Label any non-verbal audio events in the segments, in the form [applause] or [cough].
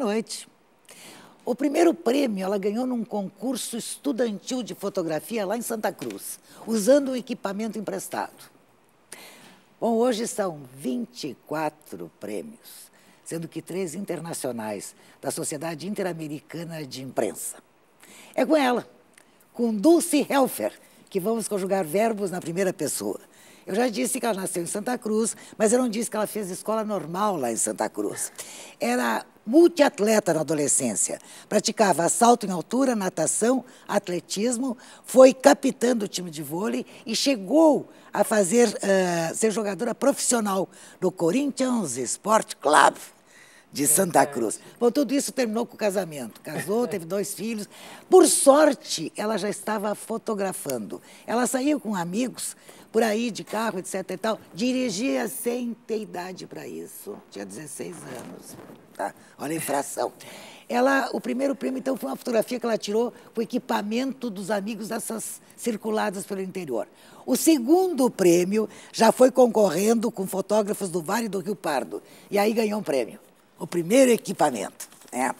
noite. O primeiro prêmio ela ganhou num concurso estudantil de fotografia lá em Santa Cruz, usando o equipamento emprestado. Bom, hoje são 24 prêmios, sendo que três internacionais da Sociedade Interamericana de Imprensa. É com ela, com Dulce Helfer, que vamos conjugar verbos na primeira pessoa. Eu já disse que ela nasceu em Santa Cruz, mas eu não disse que ela fez escola normal lá em Santa Cruz. Era multiatleta na adolescência. Praticava salto em altura, natação, atletismo, foi capitã do time de vôlei e chegou a fazer uh, ser jogadora profissional no Corinthians Sport Club de Santa Cruz. Bom, tudo isso terminou com o casamento. Casou, teve dois filhos. Por sorte, ela já estava fotografando. Ela saiu com amigos por aí de carro, etc e tal. Dirigia sem ter idade para isso. Tinha 16 anos tá? Olha a infração. Ela, o primeiro prêmio, então, foi uma fotografia que ela tirou com equipamento dos amigos dessas circuladas pelo interior. O segundo prêmio já foi concorrendo com fotógrafos do Vale do Rio Pardo. E aí ganhou um prêmio. O primeiro equipamento. Né?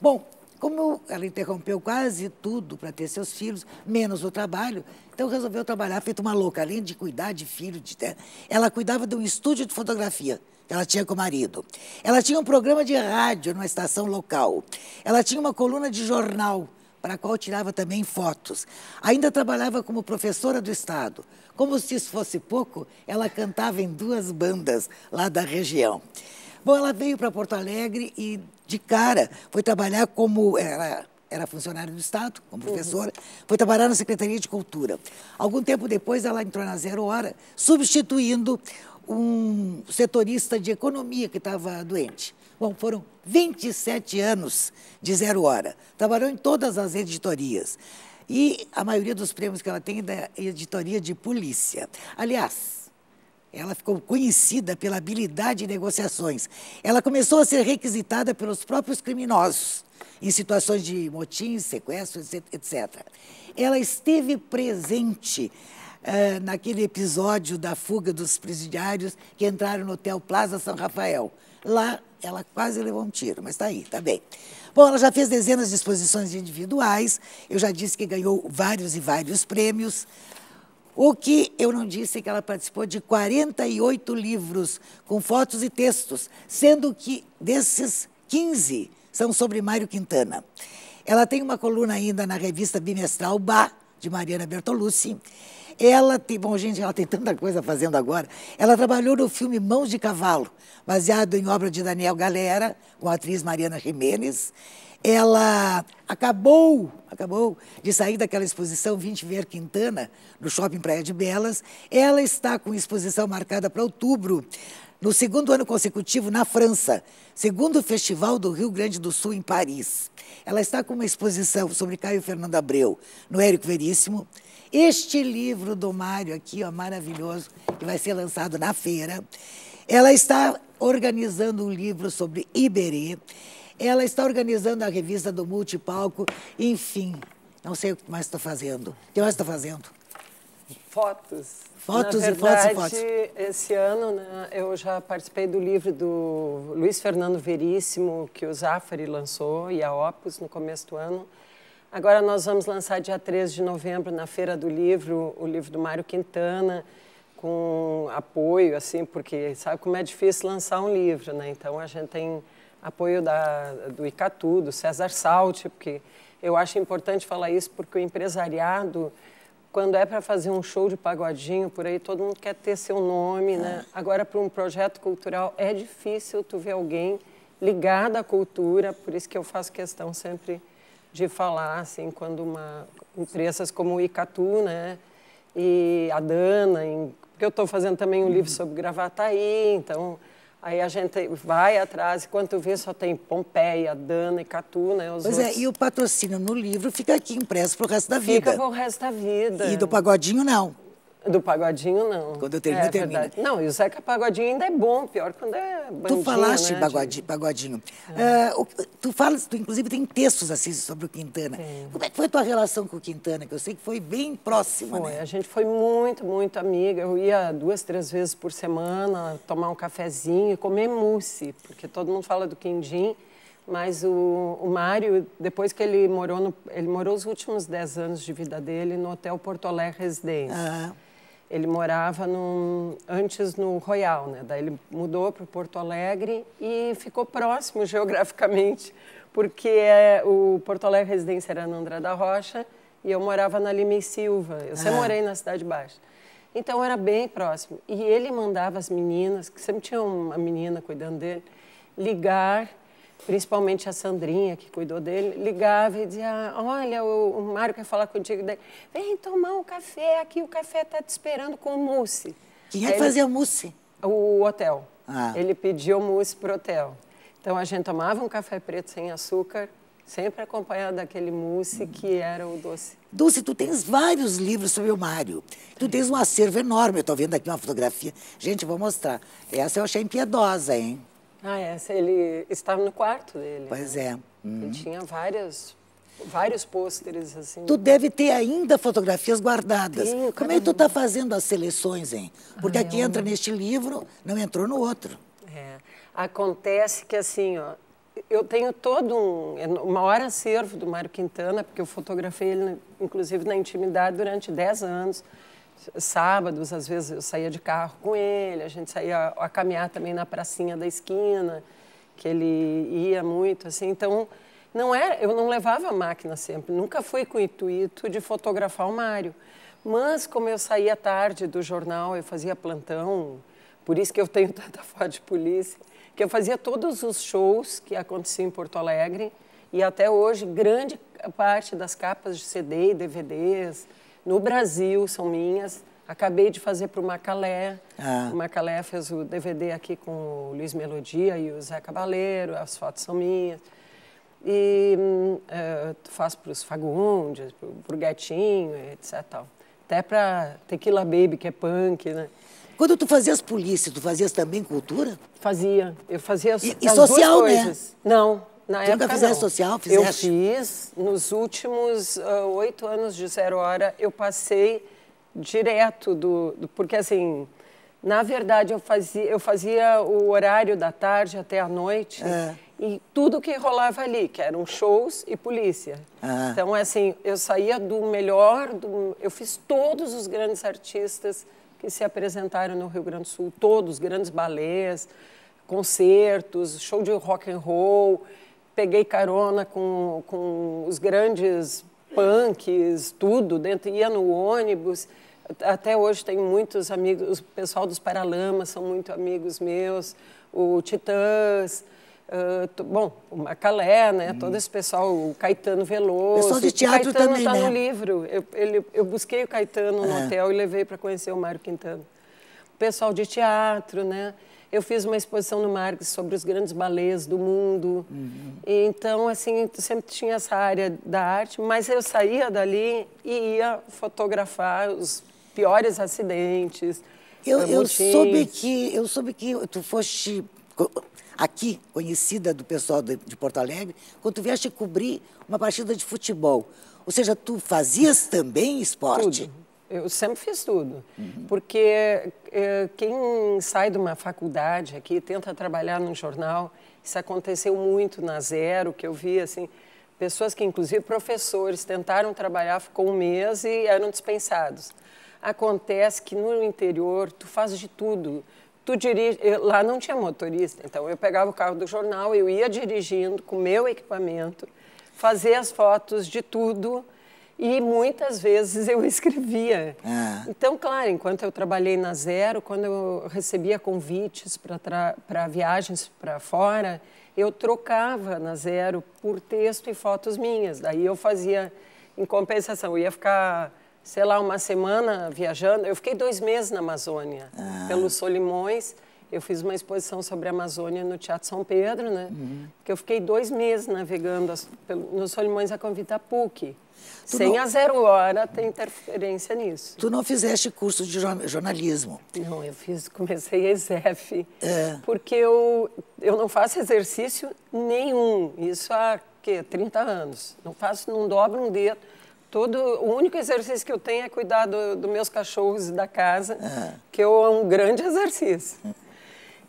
Bom, como eu, ela interrompeu quase tudo para ter seus filhos, menos o trabalho, então resolveu trabalhar feito uma louca. Além de cuidar de filho, de terra, ela cuidava de um estúdio de fotografia que ela tinha com o marido. Ela tinha um programa de rádio numa estação local. Ela tinha uma coluna de jornal para a qual tirava também fotos. Ainda trabalhava como professora do Estado. Como se isso fosse pouco, ela cantava em duas bandas lá da região. Bom, ela veio para Porto Alegre e, de cara, foi trabalhar como. Era, era funcionária do Estado, como uhum. professora, uhum. foi trabalhar na Secretaria de Cultura. Algum tempo depois, ela entrou na Zero Hora, substituindo um setorista de economia que estava doente. Bom, foram 27 anos de Zero Hora. Trabalhou em todas as editorias. E a maioria dos prêmios que ela tem é da editoria de polícia. Aliás, ela ficou conhecida pela habilidade em negociações. Ela começou a ser requisitada pelos próprios criminosos em situações de motins, sequestros, etc. Ela esteve presente uh, naquele episódio da fuga dos presidiários que entraram no Hotel Plaza São Rafael. Lá ela quase levou um tiro, mas está aí, está bem. Bom, ela já fez dezenas de exposições individuais, eu já disse que ganhou vários e vários prêmios. O que eu não disse é que ela participou de 48 livros com fotos e textos, sendo que desses 15 são sobre Mário Quintana. Ela tem uma coluna ainda na revista bimestral Bá, de Mariana Bertolucci. Ela tem, bom, gente, ela tem tanta coisa fazendo agora. Ela trabalhou no filme Mãos de Cavalo, baseado em obra de Daniel Galera, com a atriz Mariana Jimenez ela acabou, acabou de sair daquela exposição 20 Ver Quintana, no Shopping Praia de Belas. Ela está com exposição marcada para outubro, no segundo ano consecutivo na França, segundo o Festival do Rio Grande do Sul em Paris. Ela está com uma exposição sobre Caio Fernando Abreu, no Érico Veríssimo. Este livro do Mário aqui, ó, maravilhoso, que vai ser lançado na feira. Ela está organizando um livro sobre Iberê. Ela está organizando a revista do Multipalco, enfim. Não sei o que mais está fazendo. O que mais está fazendo? Fotos. Fotos Na verdade, e fotos e fotos. Esse ano né, eu já participei do livro do Luiz Fernando Veríssimo, que o Zafari lançou, e a Opus, no começo do ano. Agora nós vamos lançar dia 13 de novembro, na Feira do Livro, o livro do Mário Quintana, com apoio, assim, porque sabe como é difícil lançar um livro, né? Então a gente tem apoio da, do Icatu, do César Salte, porque eu acho importante falar isso porque o empresariado, quando é para fazer um show de pagodinho por aí, todo mundo quer ter seu nome, né? Agora, para um projeto cultural, é difícil tu ver alguém ligado à cultura, por isso que eu faço questão sempre de falar, assim, quando uma, empresas como o Icatu, né? E a Dana, em, porque eu estou fazendo também um livro uhum. sobre Gravataí, tá então Aí a gente vai atrás e quando vê só tem Pompeia, Dana e Catu, né? Os pois é, outros... é, e o patrocínio no livro fica aqui impresso pro resto da vida. Fica pro resto da vida. E do pagodinho não. Do Pagodinho, não. Quando eu termino, é, termino. Verdade. Não, e o Zeca Pagodinho ainda é bom, pior quando é bandinho, Tu falaste né, Pagodinho. pagodinho. É. Uh, tu falas, tu inclusive tem textos assim sobre o Quintana. Sim. Como é que foi a tua relação com o Quintana? Que eu sei que foi bem próxima, foi. Né? A gente foi muito, muito amiga. Eu ia duas, três vezes por semana tomar um cafezinho e comer mousse, porque todo mundo fala do quindim. Mas o, o Mário, depois que ele morou, no, ele morou os últimos dez anos de vida dele no Hotel Porto Alegre Residência. Ah. Ele morava num, antes no Royal, né? Daí ele mudou para o Porto Alegre e ficou próximo [laughs] geograficamente, porque é, o Porto Alegre residência era na André da Rocha e eu morava na Lima e Silva. Eu sempre ah. morei na Cidade Baixa. Então era bem próximo. E ele mandava as meninas, que sempre tinha uma menina cuidando dele, ligar principalmente a Sandrinha, que cuidou dele, ligava e dizia: Olha, o, Mário quer falar contigo. Daí, Vem tomar um café aqui, o café está te esperando com o mousse. Quem é que fazia mousse? O hotel. Ah. Ele pediu mousse para o hotel. Então a gente tomava um café preto sem açúcar, sempre acompanhado daquele mousse hum. que era o doce. Dulce, tu tens vários livros sobre o Mário. Tu tens um acervo enorme. Eu estou vendo aqui uma fotografia. Gente, vou mostrar. Essa eu achei impiedosa, hein? Ah, essa é. Ele estava no quarto dele. Pois né? é. Uhum. Ele tinha várias vários pôsteres assim. Tu deve ter ainda fotografias guardadas. Tenho, Como é que tu está fazendo as seleções, hein? Porque ah, aqui é entra não... neste livro, não entrou no outro. É. Acontece que assim, ó, eu tenho todo um, o maior acervo do Mário Quintana, porque eu fotografei ele, inclusive, na intimidade durante 10 anos sábados, às vezes eu saía de carro com ele, a gente saía a caminhar também na pracinha da esquina, que ele ia muito, assim. Então, não era, eu não levava a máquina sempre, nunca fui com o intuito de fotografar o Mário. Mas como eu saía tarde do jornal, eu fazia plantão, por isso que eu tenho [laughs] tanta foto de polícia, que eu fazia todos os shows que aconteciam em Porto Alegre e até hoje grande parte das capas de CD e DVDs, no Brasil, são minhas. Acabei de fazer para o Macalé. Ah. O Macalé fez o DVD aqui com o Luiz Melodia e o Zé Cabaleiro, as fotos são minhas. E uh, faço para os Fagundes, para o Guetinho, etc. Tal. Até para Tequila Baby, que é punk, né? Quando tu fazias polícia, tu fazias também cultura? Fazia. Eu fazia as, e, e as social, duas né? coisas. Né? Não, na tu época, nunca fizeste social? Fizeste? Eu fiz. Nos últimos ah, oito uh, anos de zero hora, eu passei direto do, do, Porque, assim, na verdade, eu fazia, eu fazia o horário da tarde até a noite. É. E tudo que rolava ali, que eram shows e polícia. Ah. Então, assim, eu saía do melhor... Do, eu fiz todos os grandes artistas que se apresentaram no Rio Grande do Sul. Todos, grandes balés, concertos, show de rock and roll peguei carona com, com os grandes punks, tudo, dentro, ia no ônibus. Até hoje tenho muitos amigos, o pessoal dos Paralamas são muito amigos meus, o Titãs, uh, bom, o Macalé, né? Hum. Todo esse pessoal, o Caetano Veloso. Pessoal de teatro o Caetano está né? no livro. Eu, ele, eu busquei o Caetano no é. hotel e levei para conhecer o Mário Quintana. O pessoal de teatro, né? Eu fiz uma exposição no Marx sobre os grandes balés do mundo. Uhum. Então, assim, sempre tinha essa área da arte, mas eu saía dali e ia fotografar os piores acidentes. Eu, eu soube que eu soube que tu foste aqui conhecida do pessoal de, de Porto Alegre quando tu vieste cobrir uma partida de futebol. Ou seja, tu fazias também esporte? Tudo. Eu sempre fiz tudo, uhum. porque é, quem sai de uma faculdade aqui, tenta trabalhar num jornal, isso aconteceu muito na Zero, que eu vi, assim, pessoas que, inclusive professores, tentaram trabalhar, ficou um mês e eram dispensados. Acontece que no interior, tu faz de tudo, tu dirige, eh, lá não tinha motorista, então eu pegava o carro do jornal, eu ia dirigindo com meu equipamento, fazia as fotos de tudo, e muitas vezes eu [laughs] escrevia. Ah. Então, claro, enquanto eu trabalhei na Zero, quando eu recebia convites para viagens para fora, eu trocava na Zero por texto e fotos minhas. Daí eu fazia, em compensação, eu ia ficar, sei lá, uma semana viajando. Eu fiquei dois meses na Amazônia, ah. pelos Solimões. Eu fiz uma exposição sobre a Amazônia no Teatro São Pedro, né? Uhum. Que eu fiquei dois meses navegando nos Solimões a convite da PUC. Sem não... a zero hora tem interferência nisso. Tu não fizeste curso de jornalismo? Não, eu fiz, comecei a é. porque eu, eu não faço exercício nenhum, isso há que, 30 anos. Não faço, não dobro um dedo. Todo, o único exercício que eu tenho é cuidar dos do meus cachorros e da casa, é. que eu, é um grande exercício. Hum.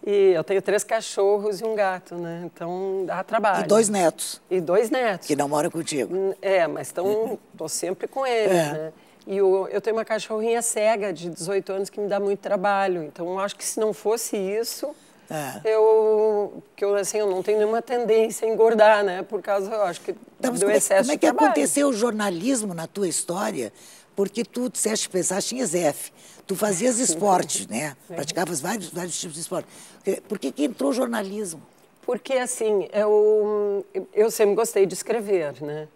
E eu tenho três cachorros e um gato, né? Então dá trabalho. E dois netos. E dois netos. Que não moram contigo. É, mas estão sempre com eles, é. né? E eu, eu tenho uma cachorrinha cega de 18 anos que me dá muito trabalho. Então acho que se não fosse isso, é. eu que eu assim, eu não tenho nenhuma tendência a engordar, né? Por causa, eu acho que não, do excesso é, Como é que de é aconteceu o jornalismo na tua história? porque tu disseste pensar, ah, tinha F. Tu fazias esporte, né? [laughs] Praticavas vários, vários tipos de esporte. Por que, que entrou jornalismo? Porque, assim, eu, eu sempre gostei de escrever, né?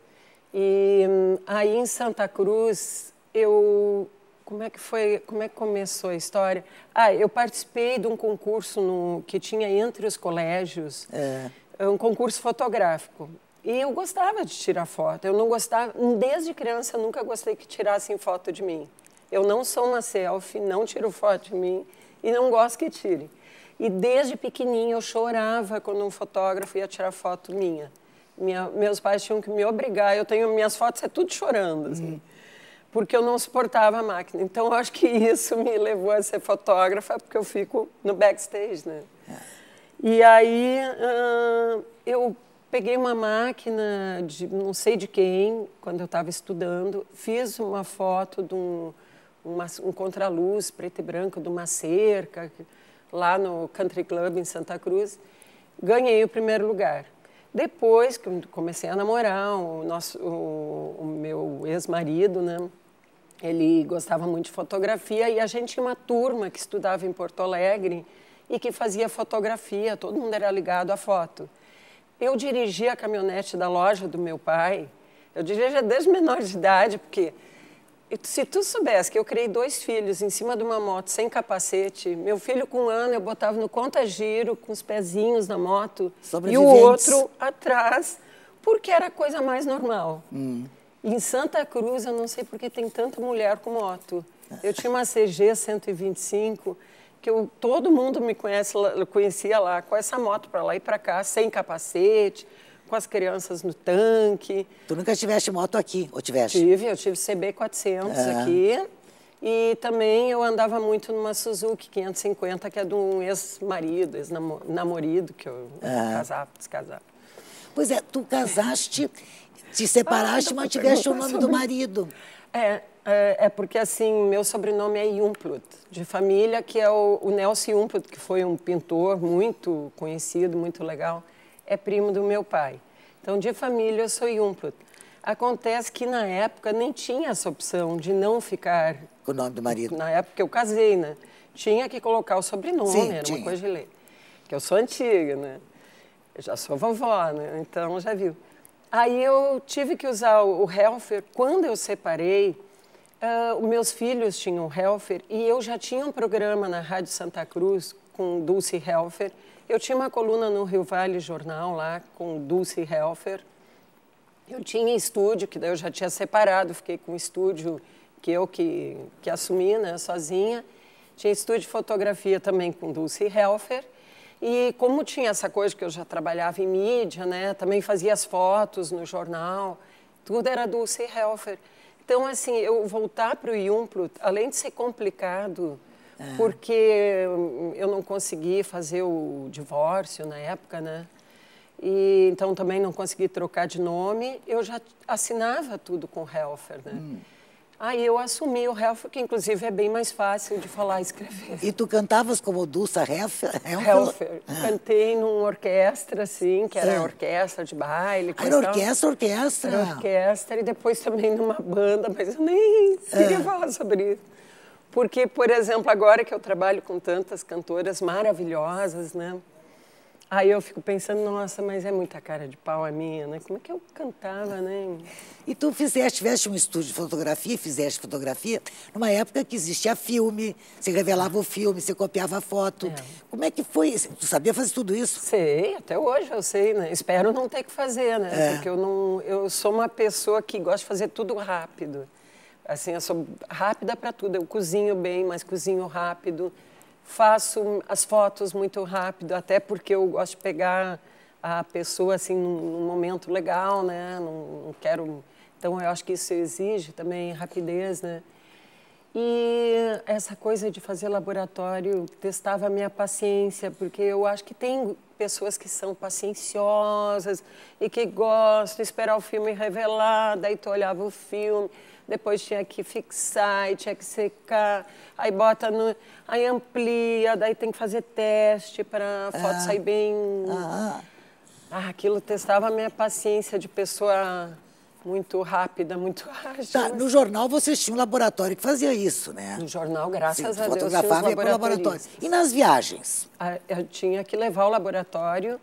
E aí em Santa Cruz, eu. Como é que foi? Como é que começou a história? Ah, eu participei de um concurso no, que tinha entre os colégios. É um concurso fotográfico. E eu gostava de tirar foto. Eu não gostava, desde criança eu nunca gostei que tirassem foto de mim. Eu não sou uma selfie, não tiro foto de mim e não gosto que tirem. E desde pequenininha eu chorava quando um fotógrafo ia tirar foto minha. minha meus pais tinham que me obrigar. Eu tenho minhas fotos é tudo chorando, assim, uhum. porque eu não suportava a máquina. Então eu acho que isso me levou a ser fotógrafa, porque eu fico no backstage, né? É. E aí uh, eu Peguei uma máquina de não sei de quem, quando eu estava estudando, fiz uma foto de um, uma, um contraluz preto e branco de uma cerca, lá no Country Club em Santa Cruz. Ganhei o primeiro lugar. Depois que comecei a namorar, o, nosso, o, o meu ex-marido, né? ele gostava muito de fotografia e a gente tinha uma turma que estudava em Porto Alegre e que fazia fotografia, todo mundo era ligado à foto. Eu dirigia a caminhonete da loja do meu pai. Eu dirigia desde menor de idade, porque se tu soubesse que eu criei dois filhos em cima de uma moto sem capacete, meu filho com um ano eu botava no conta-giro com os pezinhos na moto e o outro atrás, porque era a coisa mais normal. Hum. Em Santa Cruz, eu não sei porque tem tanta mulher com moto. Eu tinha uma CG 125 que eu, todo mundo me conhece, conhecia lá, com essa moto para lá e para cá, sem capacete, com as crianças no tanque. Tu nunca tiveste moto aqui, ou tiveste? Tive, eu tive CB400 ah. aqui. E também eu andava muito numa Suzuki 550, que é de um ex-marido, ex-namorido, que eu é. casava, descasava. Pois é, tu casaste, te separaste, ah, mas tiveste o nome sobre... do marido. É, é, é, porque, assim, meu sobrenome é Jumplut, de família, que é o, o Nelson Jumplut, que foi um pintor muito conhecido, muito legal, é primo do meu pai. Então, de família, eu sou Jumplut. Acontece que, na época, nem tinha essa opção de não ficar... Com o nome do marido. Na época eu casei, né? Tinha que colocar o sobrenome, Sim, né? era tinha. uma coisa de lei. Que eu sou antiga, né? Eu já sou vovó, né? Então, já viu. Aí eu tive que usar o Helfer. Quando eu separei, Uh, meus filhos tinham Helfer e eu já tinha um programa na Rádio Santa Cruz com Dulce Helfer. Eu tinha uma coluna no Rio Vale Jornal lá com Dulce Helfer. Eu tinha estúdio, que daí eu já tinha separado, fiquei com o estúdio que eu que, que assumi, né, sozinha. Tinha estúdio de fotografia também com Dulce Helfer. E como tinha essa coisa que eu já trabalhava em mídia, né, também fazia as fotos no jornal, tudo era Dulce Helfer. Então, assim, eu voltar para o Yumpro, além de ser complicado, é. porque hum, eu não consegui fazer o divórcio na época, né? E, então também não consegui trocar de nome. Eu já assinava tudo com Helfer, né? Hum. Aí ah, eu assumi o Helfer, que inclusive é bem mais fácil de falar e escrever. E tu cantavas como Dulce Helfer? Helfer. Ah. Cantei numa orquestra, assim, que era é. orquestra de baile. Era orquestra, orquestra? Era orquestra e depois também numa banda, mas eu nem ah. queria é. falar sobre isso. Porque, por exemplo, agora que eu trabalho com tantas cantoras maravilhosas, né? Aí eu fico pensando, nossa, mas é muita cara de pau a minha, né? Como é que eu cantava, né? E tu fizeste, tiveste um estúdio de fotografia, fizeste fotografia numa época que existia filme, você revelava o filme, você copiava a foto. É. Como é que foi? Tu sabia fazer tudo isso? Sei, até hoje eu sei, né? Espero não ter que fazer, né? É. Porque eu não, eu sou uma pessoa que gosta de fazer tudo rápido. Assim, eu sou rápida para tudo. Eu cozinho bem, mas cozinho rápido faço as fotos muito rápido, até porque eu gosto de pegar a pessoa assim num, num momento legal, né? Não, não, quero. Então eu acho que isso exige também rapidez, né? E essa coisa de fazer laboratório testava a minha paciência, porque eu acho que tem pessoas que são pacienciosas e que gostam de esperar o filme revelar, daí tu olhava o filme, depois tinha que fixar e tinha que secar, aí bota no. aí amplia, daí tem que fazer teste para a foto ah. sair bem. Ah. ah, aquilo testava a minha paciência de pessoa muito rápida, muito [laughs] ágil. Tá, no jornal vocês tinham um laboratório que fazia isso, né? No jornal, graças Sim, a Deus, para o laboratório. E nas viagens? Ah, eu tinha que levar o laboratório,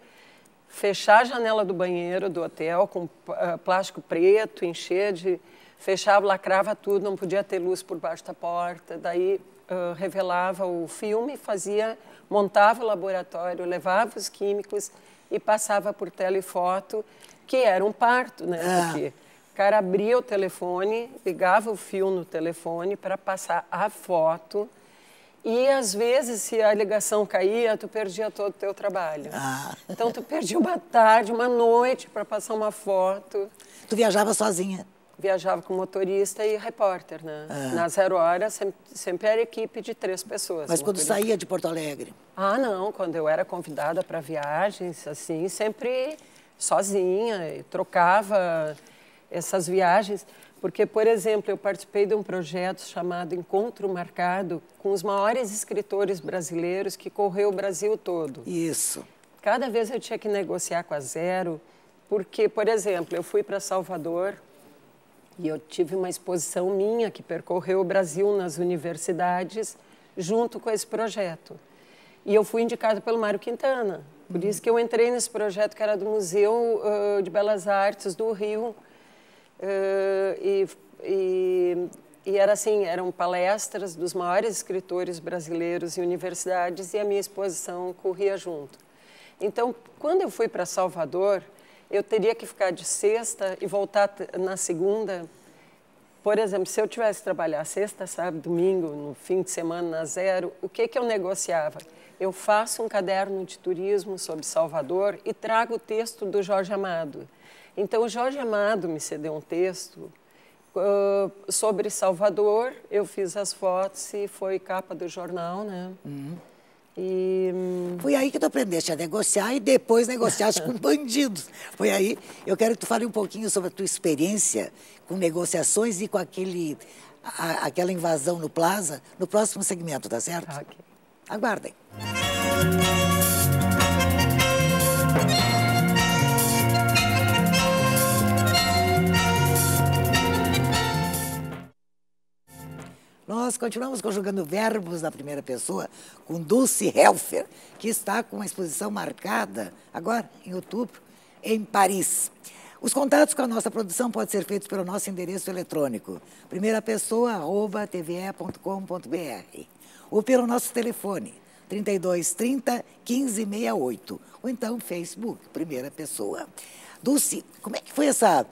fechar a janela do banheiro do hotel com ah, plástico preto, encher de fechava, lacrava tudo, não podia ter luz por baixo da porta. Daí uh, revelava o filme, fazia, montava o laboratório, levava os químicos e passava por telefoto, que era um parto, né? É. Porque o cara abria o telefone, ligava o fio no telefone para passar a foto. E às vezes, se a ligação caía, tu perdia todo o teu trabalho. Ah. Então, tu perdia uma tarde, uma noite para passar uma foto. Tu viajava sozinha? viajava com motorista e repórter, né? Ah. É. Na Zero Hora sempre, sempre, era equipe de três pessoas. Mas quando saía de Porto Alegre? Ah, não. Quando eu era convidada para viagens, assim, sempre sozinha e trocava essas viagens. Porque, por exemplo, eu participei de um projeto chamado Encontro Marcado com os maiores escritores brasileiros que correu o Brasil todo. Isso. Cada vez eu tinha que negociar com a Zero, porque, por exemplo, eu fui para Salvador e eu tive uma exposição minha que percorreu o Brasil nas universidades, junto com esse projeto. E eu fui indicada pelo Mário Quintana. Por isso que eu entrei nesse projeto que era do Museu uh, de Belas Artes do Rio. Uh, e, e, e, era assim, eram palestras dos maiores escritores brasileiros e universidades e a minha exposição corria junto. Então, quando eu fui para Salvador, eu teria que ficar de sexta e voltar na segunda. Por exemplo, se eu tivesse que trabalhar sexta, sábado, domingo, no fim de semana, na zero, o que, que eu negociava? Eu faço um caderno de turismo sobre Salvador e trago o texto do Jorge Amado. Então, o Jorge Amado me cedeu um texto Uh, sobre Salvador, eu fiz as fotos e foi capa do jornal, né? Uhum. E... Foi aí que tu aprendeste a negociar e depois negociaste [laughs] com bandidos. Foi aí. Eu quero que tu fale um pouquinho sobre a tua experiência com negociações e com aquele, a, aquela invasão no Plaza no próximo segmento, tá certo? Ah, okay. Aguardem. nós continuamos conjugando verbos na primeira pessoa com Dulce Helfer, que está com uma exposição marcada agora, em outubro, em Paris. Os contatos com a nossa produção podem ser feitos pelo nosso endereço eletrônico, primeira pessoa, arroba, ou pelo nosso telefone, 3230 1568, ou então Facebook, primeira pessoa. Dulce, como é que foi essa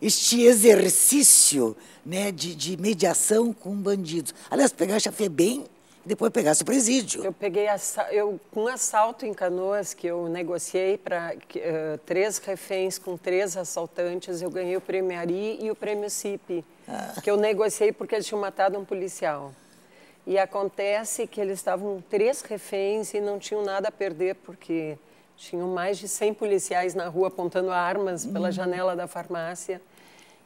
este exercício né, de, de mediação com bandidos. Aliás, pegasse a bem e depois pegasse o presídio. Eu peguei eu, um assalto em Canoas que eu negociei para uh, eh, três reféns com três assaltantes. Eu ganhei o prêmio Ari e o prêmio CIP, ah. que eu negociei porque eles tinham matado um policial. E acontece que eles estavam três reféns e não tinham nada a perder porque tinham mais de 100 policiais na rua apontando armas pela uhum. janela da farmácia.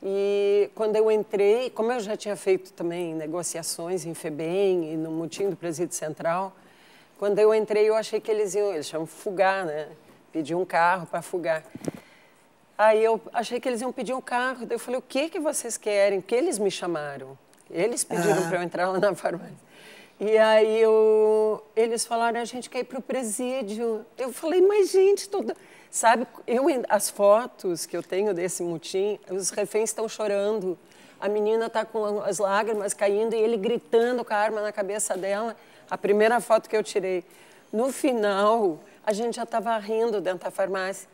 E quando eu entrei, como eu já tinha feito também negociações em FEBEM e no mutim do Presídio Central, quando eu entrei eu achei que eles iam, eles chamam fugar, né? Pedir um carro para fugar. Aí eu achei que eles iam pedir um carro. Daí eu falei, o que que vocês querem? Porque eles me chamaram. Eles pediram ah. para eu entrar lá na farmácia. E aí eu, eles falaram, a gente quer ir para o presídio. Eu falei, mas gente, toda... sabe, eu, as fotos que eu tenho desse mutim, os reféns estão chorando. A menina está com as lágrimas caindo e ele gritando com a arma na cabeça dela. A primeira foto que eu tirei. No final, a gente já estava rindo dentro da farmácia.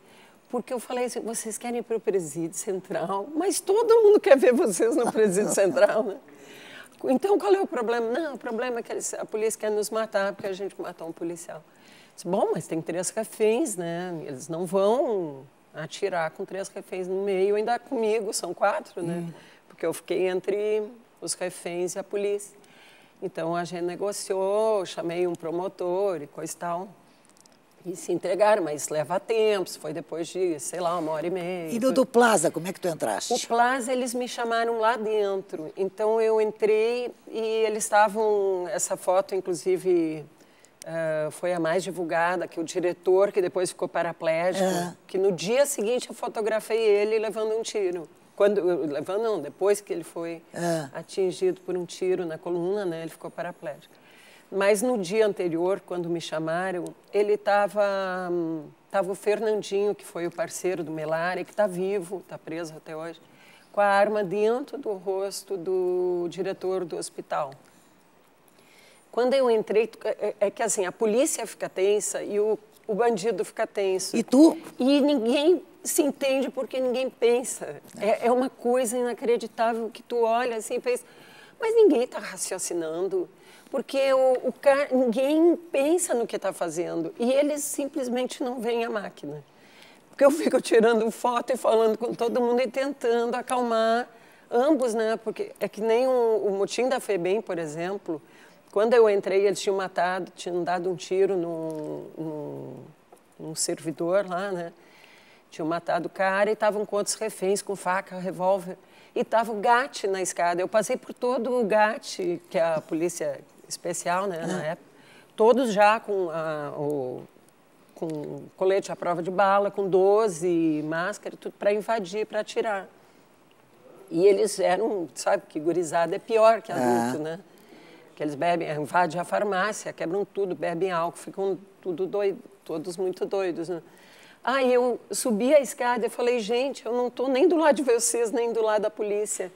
Porque eu falei assim, vocês querem ir para o presídio central? Mas todo mundo quer ver vocês no presídio [laughs] central, né? Então, qual é o problema? Não, o problema é que a polícia quer nos matar porque a gente matou um policial. Disse, Bom, mas tem três reféns, né? Eles não vão atirar com três reféns no meio, ainda comigo, são quatro, né? Hum. Porque eu fiquei entre os reféns e a polícia. Então, a gente negociou, chamei um promotor e coisa e tal. E se entregaram, mas leva tempo, foi depois de, sei lá, uma hora e meia. E no do Plaza, como é que tu entraste? O Plaza, eles me chamaram lá dentro. Então eu entrei e eles estavam. Essa foto, inclusive, Uh, foi a mais divulgada, que o diretor, que depois ficou paraplégico, ah. que no dia seguinte eu fotografei ele levando um tiro. Quando, levando não, depois que ele foi ah. atingido por um tiro na coluna, né, ele ficou paraplégico. Mas no dia anterior, quando me chamaram, ele estava. Estava o Fernandinho, que foi o parceiro do Melari, que está vivo, está preso até hoje, com a arma dentro do rosto do diretor do hospital. Quando eu entrei, é, é, é que assim, a polícia fica tensa e o, o bandido fica tenso. E tu? E ninguém se entende porque ninguém pensa. É, é uma coisa inacreditável que tu olha assim e pensa, mas ninguém está raciocinando porque o, o ninguém pensa no que está fazendo e eles simplesmente não veem a máquina. Porque eu fico tirando foto e falando com todo mundo e tentando acalmar ambos, né? Porque é que nem o, o motim da FEBEM, por exemplo, quando eu entrei, eles tinham matado, tinham dado um tiro num, servidor lá, né? Tinham matado o cara e estavam com outros reféns, com faca, revólver. E estava o GAT na escada. Eu passei por todo o GAT que a polícia especial, né, na ah. época. Todos já com a, o com colete à prova de bala, com 12, máscara tudo para invadir, para atirar. E eles eram, sabe, que gurizada é pior que adulto, é. né? Que eles bebem, invadem a farmácia, quebram tudo, bebem álcool, ficam tudo doido, todos muito doidos, né? Aí eu subi a escada e falei, gente, eu não estou nem do lado de vocês, nem do lado da polícia.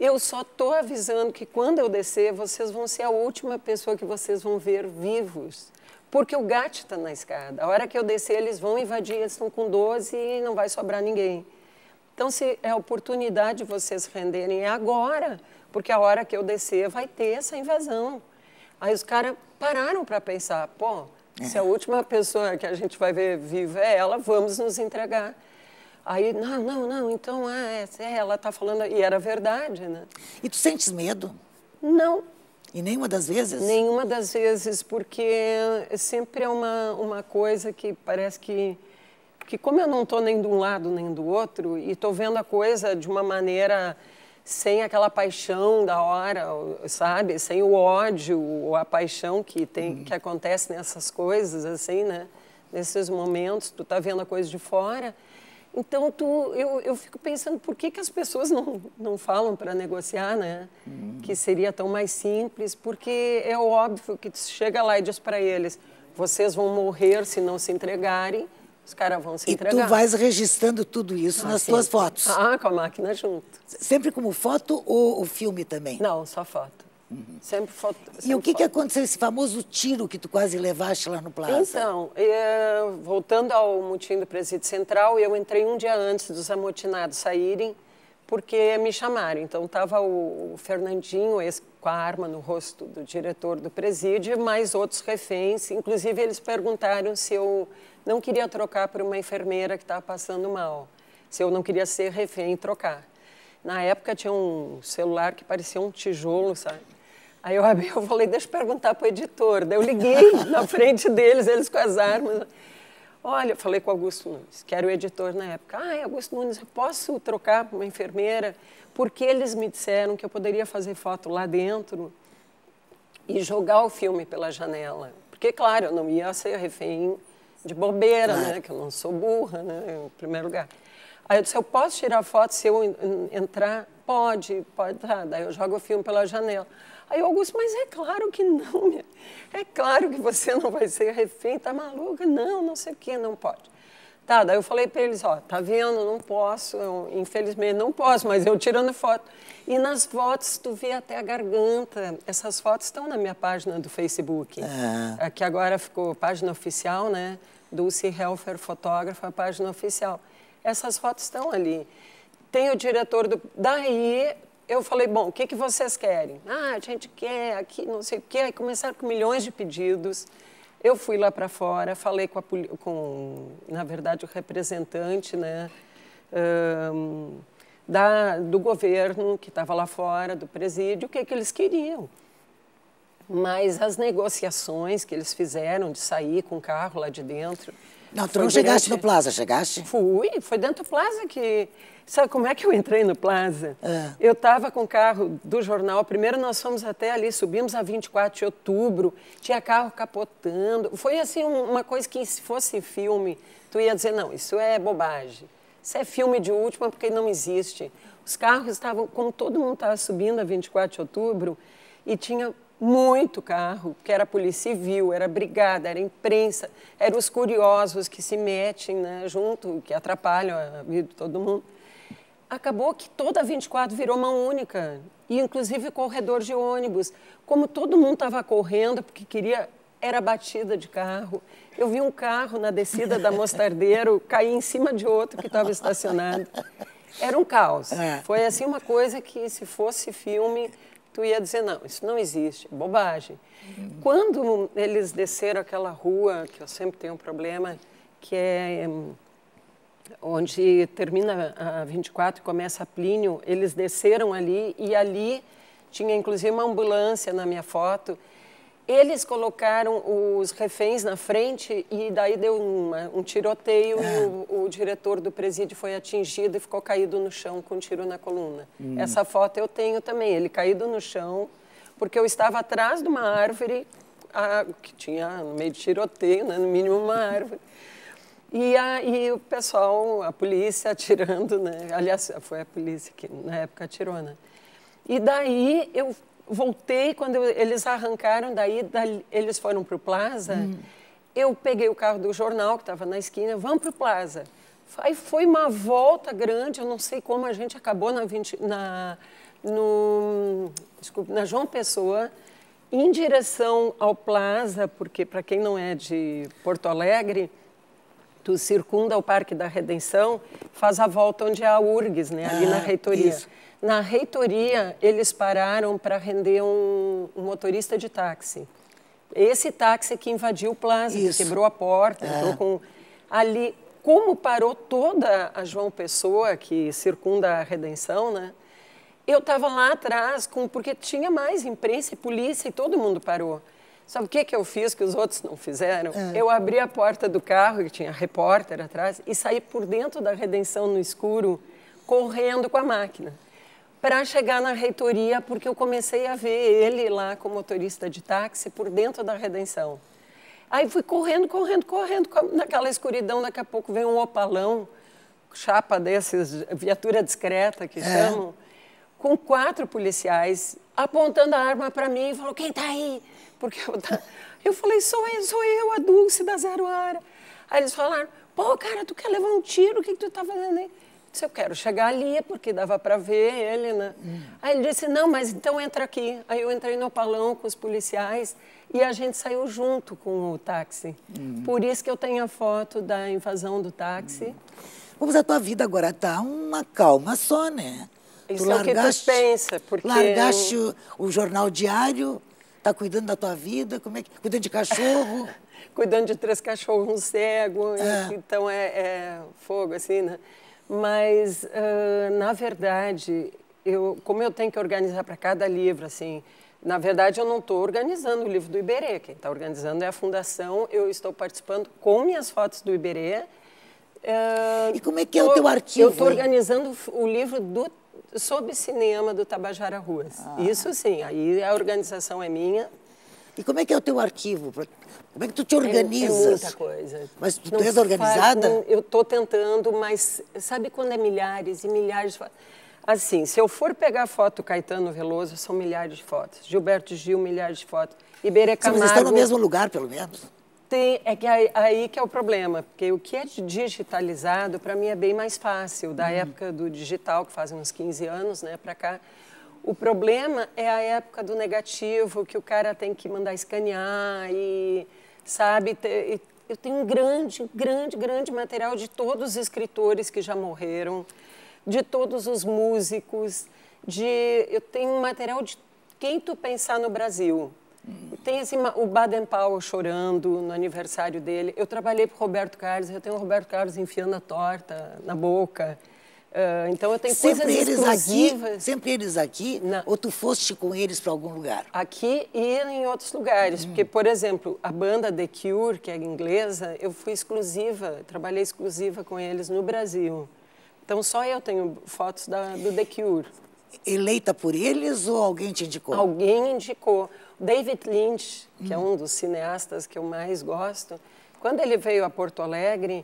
Eu só estou avisando que quando eu descer, vocês vão ser a última pessoa que vocês vão ver vivos. Porque o gato está na escada. A hora que eu descer, eles vão invadir, eles estão com 12 e não vai sobrar ninguém. Então, se é a oportunidade de vocês renderem, é agora, porque a hora que eu descer vai ter essa invasão. Aí os caras pararam para pensar, pô, se a é. última pessoa que a gente vai ver viva é ela, vamos nos entregar. Aí, não, não, não, então, ah, é, ela está falando, e era verdade, né? E tu sentes medo? Não. E nenhuma das vezes? Nenhuma das vezes, porque sempre é uma, uma coisa que parece que, que como eu não estou nem de um lado nem do outro, e estou vendo a coisa de uma maneira sem aquela paixão da hora, sabe? Sem o ódio ou a paixão que, tem, hum. que acontece nessas coisas, assim, né? Nesses momentos, tu tá vendo a coisa de fora então, tu, eu, eu fico pensando por que, que as pessoas não, não falam para negociar, né? Hum. Que seria tão mais simples, porque é óbvio que tu chega lá e diz para eles: vocês vão morrer se não se entregarem, os caras vão se e entregar. E tu vais registrando tudo isso ah, nas sim. tuas fotos? Ah, com a máquina junto. Sempre como foto ou o filme também? Não, só foto. Uhum. Sempre foto. e o que, que aconteceu esse famoso tiro que tu quase levaste lá no Plaza? Então, é, voltando ao motim do presídio central, eu entrei um dia antes dos amotinados saírem, porque me chamaram. Então, estava o Fernandinho com a arma no rosto do diretor do presídio, mais outros reféns. Inclusive, eles perguntaram se eu não queria trocar por uma enfermeira que estava passando mal, se eu não queria ser refém e trocar. Na época tinha um celular que parecia um tijolo, sabe? Aí eu abri, [laughs] eu falei, deixa eu perguntar para o editor. Daí eu liguei [laughs] na frente deles, eles com as armas. Olha, eu falei com o Augusto Nunes, que era o editor na época. Ah, Augusto Nunes, eu posso trocar para uma enfermeira? Porque eles me disseram que eu poderia fazer foto lá dentro e jogar o filme pela janela. Porque, claro, eu não ia ser refém de bobeira, né? Que eu não sou burra, né? Em primeiro lugar. Aí eu disse, eu posso tirar foto se eu entrar? Pode, pode. Tá. Daí eu jogo o filme pela janela. Aí o Augusto, mas é claro que não, minha. é claro que você não vai ser refém, tá maluca? Não, não sei o que, não pode. Tá, daí eu falei para eles, ó, tá vendo, não posso, eu, infelizmente não posso, mas eu tirando foto. E nas fotos tu vê até a garganta, essas fotos estão na minha página do Facebook, é. é que agora ficou página oficial, né? Dulce Helfer, fotógrafa, página oficial. Essas fotos estão ali. Tem o diretor do... Daí eu falei, bom, o que, que vocês querem? Ah, a gente quer aqui, não sei o quê. Aí começaram com milhões de pedidos. Eu fui lá para fora, falei com, a, com, na verdade, o representante né, um, da, do governo que estava lá fora, do presídio, o que, que eles queriam. Mas as negociações que eles fizeram de sair com o carro lá de dentro, não, tu foi não chegaste durante... no Plaza, chegaste? Fui, foi dentro do Plaza que... Sabe como é que eu entrei no Plaza? É. Eu estava com o carro do jornal. Primeiro nós fomos até ali, subimos a 24 de outubro, tinha carro capotando. Foi assim uma coisa que se fosse filme, tu ia dizer, não, isso é bobagem. Isso é filme de última porque não existe. Os carros estavam, como todo mundo estava subindo a 24 de outubro, e tinha muito carro, porque era polícia civil, era brigada, era imprensa, eram os curiosos que se metem né, junto, que atrapalham a vida de todo mundo. Acabou que toda a 24 virou mão única, e inclusive corredor de ônibus. Como todo mundo estava correndo, porque queria, era batida de carro. Eu vi um carro na descida da Mostardeiro [laughs] cair em cima de outro que estava estacionado. Era um caos. É. Foi assim uma coisa que, se fosse filme, tu ia dizer, não, isso não existe, é bobagem. Uhum. Quando eles desceram aquela rua, que eu sempre tenho um problema, que é hum, onde termina a 24 e começa a Plínio, eles desceram ali e ali tinha inclusive uma ambulância na minha foto, eles colocaram os reféns na frente e daí deu uma, um tiroteio é. e o, o, diretor do presídio foi atingido e ficou caído no chão com um tiro na coluna. Hum. Essa foto eu tenho também, ele caído no chão, porque eu estava atrás de uma árvore a, que tinha no meio de tiroteio, né, no mínimo uma árvore. E, a, e o pessoal, a polícia atirando, né? aliás, foi a polícia que na época atirou, né? E daí eu voltei quando eles arrancaram daí, daí eles foram para o Plaza. Hum. Eu peguei o carro do jornal que estava na esquina, vamos para o Plaza. Aí foi uma volta grande, eu não sei como a gente acabou na, 20, na, no, desculpa, na João Pessoa, em direção ao Plaza, porque para quem não é de Porto Alegre, tu circunda o Parque da Redenção, faz a volta onde é a URGS, né? ali ah, na reitoria. Isso. Na reitoria, eles pararam para render um, um, motorista de táxi. Esse táxi que invadiu o Plaza, que quebrou a porta, é. entrou com... Ali, como parou toda a João Pessoa, que circunda a Redenção, né? Eu estava lá atrás, com, porque tinha mais imprensa e polícia e todo mundo parou. Sabe o que, que eu fiz que os outros não fizeram? É. Eu abri a porta do carro, que tinha repórter atrás, e saí por dentro da Redenção no escuro, correndo com a máquina para chegar na reitoria, porque eu comecei a ver ele lá com motorista de táxi por dentro da redenção. Aí fui correndo, correndo, correndo, naquela escuridão, daqui a pouco vem um opalão, chapa desses, viatura discreta que é. chamam, com quatro policiais apontando a arma para mim e falou, quem tá aí? Porque eu, tá... eu falei, sou eu, sou eu, a Dulce da Zero Hora. Aí eles falaram, pô, cara, tu quer levar um tiro, o que, que tu tá fazendo aí? Disse, eu quero chegar ali, é porque dava para ver ele, né? Hum. Aí ele disse, não, mas então entra aqui. Aí eu entrei no palão com os policiais e a gente saiu junto com o táxi. Hum. Por isso que eu tenho a foto da invasão do táxi. Hum. Vamos, a tua vida agora tá uma calma só, né? Isso tu é largaste, que tu pensa, porque... Largaste o, o jornal diário, tá cuidando da tua vida, como é que... Cuidando de cachorro... [laughs] cuidando de três cachorros, um cego, é. então é, é fogo, assim, né? Mas, uh, na verdade, eu, como eu tenho que organizar para cada livro, assim, na verdade, eu não estou organizando o livro do Iberê. Quem está organizando é a fundação. Eu estou participando com minhas fotos do Iberê. Uh, e como é que é tô, o teu artigo Eu estou organizando o livro do, sobre cinema do Tabajara Ruas. Ah. Isso sim, aí a organização é minha. E como é que é o teu arquivo? Como é que tu te é organizas? É, muita coisa. Mas tu, tu és organizada? Faz, eu estou tentando, mas sabe quando é milhares e milhares de Assim, se eu for pegar foto Caetano Veloso, são milhares de fotos. Gilberto Gil, milhares de fotos. Iberê Camargo... Mas estão no mesmo lugar, pelo menos? Tem, é que aí, aí, que é o problema, porque o que é digitalizado, para mim, é bem mais fácil. Da uhum. época do digital, que faz uns 15 anos, né, para cá, o problema é a época do negativo, que o cara tem que mandar escanear e, sabe, eu tenho um grande, grande, grande material de todos os escritores que já morreram, de todos os músicos, de eu tenho um material de quem tu pensar no Brasil. Tem assim, o Baden Powell chorando no aniversário dele. Eu trabalhei para Roberto Carlos, eu tenho o Roberto Carlos enfiando a torta na boca. Uh, então eu tenho sempre coisas eles exclusivas. Aqui, sempre eles aqui, ou tu foste com eles para algum lugar? Aqui e em outros lugares, porque, por exemplo, a banda The Cure, que é inglesa, eu fui exclusiva, trabalhei exclusiva com eles no Brasil. Então só eu tenho fotos da, do The Cure. Eleita por eles ou alguém te indicou? Alguém indicou. David Lynch, que é um dos cineastas que eu mais gosto, quando ele veio a Porto Alegre,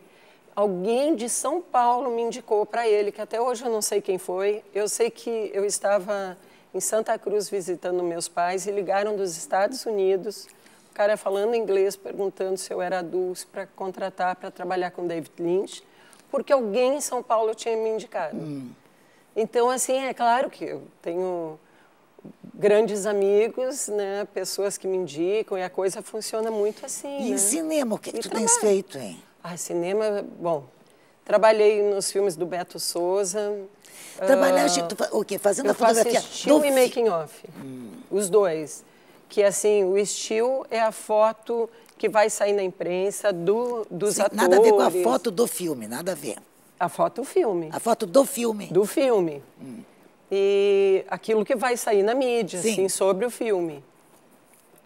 alguém de São Paulo me indicou para ele, que até hoje eu não sei quem foi. Eu sei que eu estava em Santa Cruz visitando meus pais e ligaram dos Estados Unidos, o cara falando inglês, perguntando se eu era adulto para contratar para trabalhar com David Lynch, porque alguém em São Paulo tinha me indicado. Hum. Então, assim, é claro que eu tenho grandes amigos, né? Pessoas que me indicam e a coisa funciona muito assim. E né? cinema, o que, que tu trabalho? tens feito, hein? Ah, cinema, bom. Trabalhei nos filmes do Beto Souza. Trabalhaste ah, uh, o quê? Fazendo a fotografia? Estilo e making off. Hum. Os dois. Que assim, o estilo é a foto que vai sair na imprensa do, dos Sim, atores. Nada a ver com a foto do filme, nada a ver. A foto do filme. A foto do filme. Do filme. Hum. E aquilo que vai sair na mídia, Sim. assim, sobre o filme.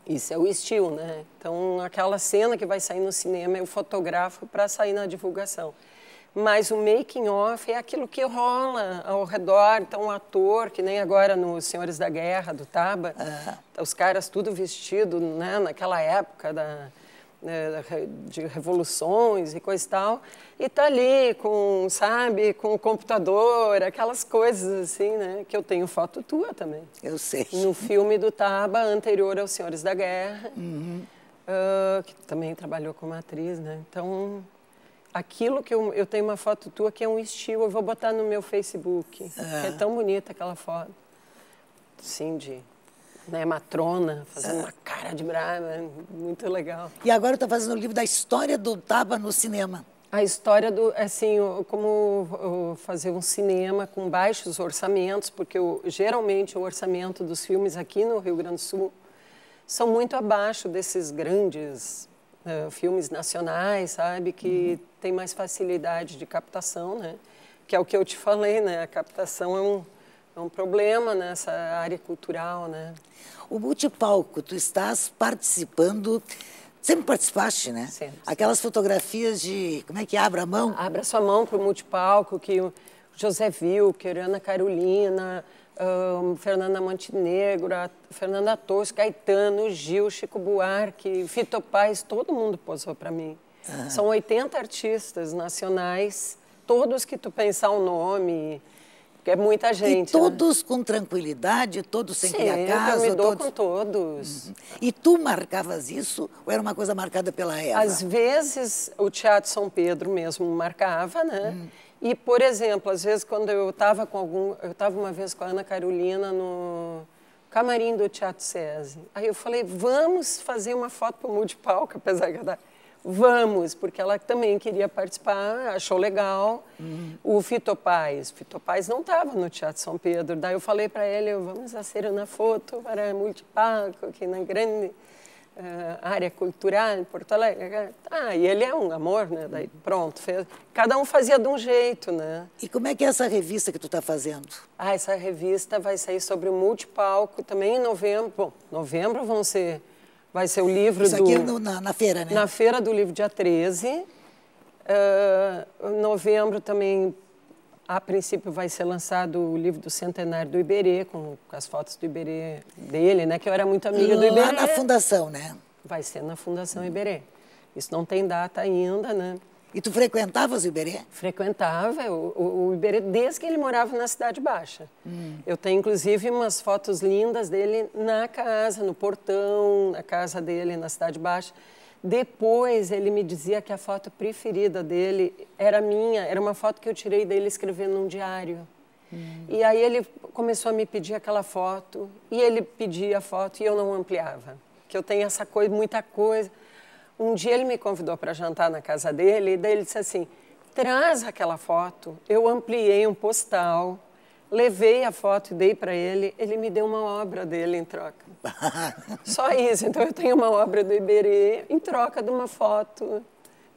Isso é o estilo, né? Então, aquela cena que vai sair no cinema, eu fotografo para sair na divulgação. Mas o making off é aquilo que rola ao redor, então um ator, que nem agora nos Senhores da Guerra, do Taba, é. os caras tudo vestido, né, naquela época da, né, de revoluções e coisa e tal, e tá ali com, sabe, com o computador, aquelas coisas assim, né? Que eu tenho foto tua também. Eu sei. No filme do Taba, anterior aos Senhores da Guerra, uhum. uh, que também trabalhou como atriz, né? Então, aquilo que eu, eu tenho uma foto tua que é um estilo, eu vou botar no meu Facebook. Ah. É tão bonita aquela foto. Sim, de né, matrona, fazendo é. uma cara de brava, né, muito legal. E agora está fazendo o livro da história do Taba no cinema. A história do, assim, como fazer um cinema com baixos orçamentos, porque eu, geralmente o orçamento dos filmes aqui no Rio Grande do Sul são muito abaixo desses grandes eh, filmes nacionais, sabe, que uhum. tem mais facilidade de captação, né? Que é o que eu te falei, né? A captação é um é um problema nessa né, área cultural, né? O multipalco, tu estás participando Sempre participaste, né? Sempre. Aquelas fotografias de. Como é que é? abre a mão? Abra sua mão para o multipalco, que o José Vilker, Ana Carolina, um, Fernanda Montenegro, a Fernanda Torres, Caetano, Gil, Chico Buarque, Fito Paz, todo mundo posou para mim. Uhum. São 80 artistas nacionais, todos que tu pensar o um nome. Porque é muita gente. E né? todos né? com tranquilidade, todos sem Sim, criar casa. Eu me dou todos... com todos. Uhum. E tu marcavas isso ou era uma coisa marcada pela Eva? Às vezes o Teatro São Pedro mesmo marcava, né? Hum. E, por exemplo, às vezes quando eu estava com algum. Eu estava uma vez com a Ana Carolina no camarim do Teatro SESI. Aí eu falei, vamos fazer uma foto para o Mude Palco, [laughs] apesar que eu vamos, porque ela também queria participar, achou legal. Uhum. O Fito Paz, Fito Paz não estava no Teatro São Pedro, daí eu falei para ele, vamos fazer uma foto para multipalco que na grande uh, área cultural em Porto Alegre. Ah, e ele é um amor, né? Daí pronto, fez. cada um fazia de um jeito, né? E como é que é essa revista que tu está fazendo? Ah, essa revista vai sair sobre o Multipalco também em novembro. Bom, novembro vão ser Vai ser o livro Isso do... Isso é aqui no, na, na, feira, né? Na feira do livro, dia 13. Uh, ah, em novembro também, a princípio, vai ser lançado o livro do centenário do Iberê, com, com as fotos do Iberê dele, né? Que eu era muito amiga do Iberê. Lá na fundação, né? Vai ser na Fundação Iberê. Isso não tem data ainda, né? E tu frequentavas o Iberê? Frequentava o, o, Iberê desde que ele morava na Cidade Baixa. Hum. Eu tenho, inclusive, umas fotos lindas dele na casa, no portão, na casa dele na Cidade Baixa. Depois ele me dizia que a foto preferida dele era minha, era uma foto que eu tirei dele escrevendo num diário. Hum. E aí ele começou a me pedir aquela foto, e ele pedia a foto e eu não ampliava. Que eu tenho essa coisa, muita coisa. Um dia ele me convidou para jantar na casa dele e daí ele disse assim: traz aquela foto. Eu ampliei um postal, levei a foto e dei para ele. Ele me deu uma obra dele em troca. [laughs] Só isso. Então eu tenho uma obra do Iberê em troca de uma foto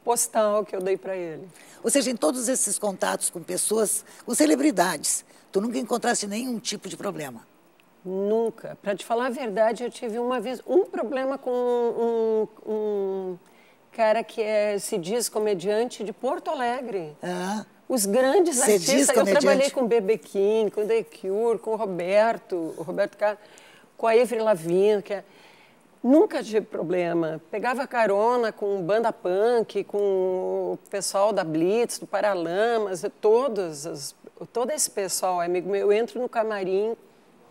postal que eu dei para ele. Ou seja, em todos esses contatos com pessoas, com celebridades, tu nunca encontraste nenhum tipo de problema? Nunca. Para te falar a verdade, eu tive uma vez um problema com um, um, cara que é, se diz comediante de Porto Alegre. Ah. Os grandes Cê artistas. eu trabalhei com o Bebe King, com o The Cure, com o Roberto, Roberto Carlos, com a Evry Lavigne, que é... Nunca tive problema. Pegava carona com banda punk, com o pessoal da Blitz, do Paralamas, todos, os, todo esse pessoal, amigo meu. Eu entro no camarim,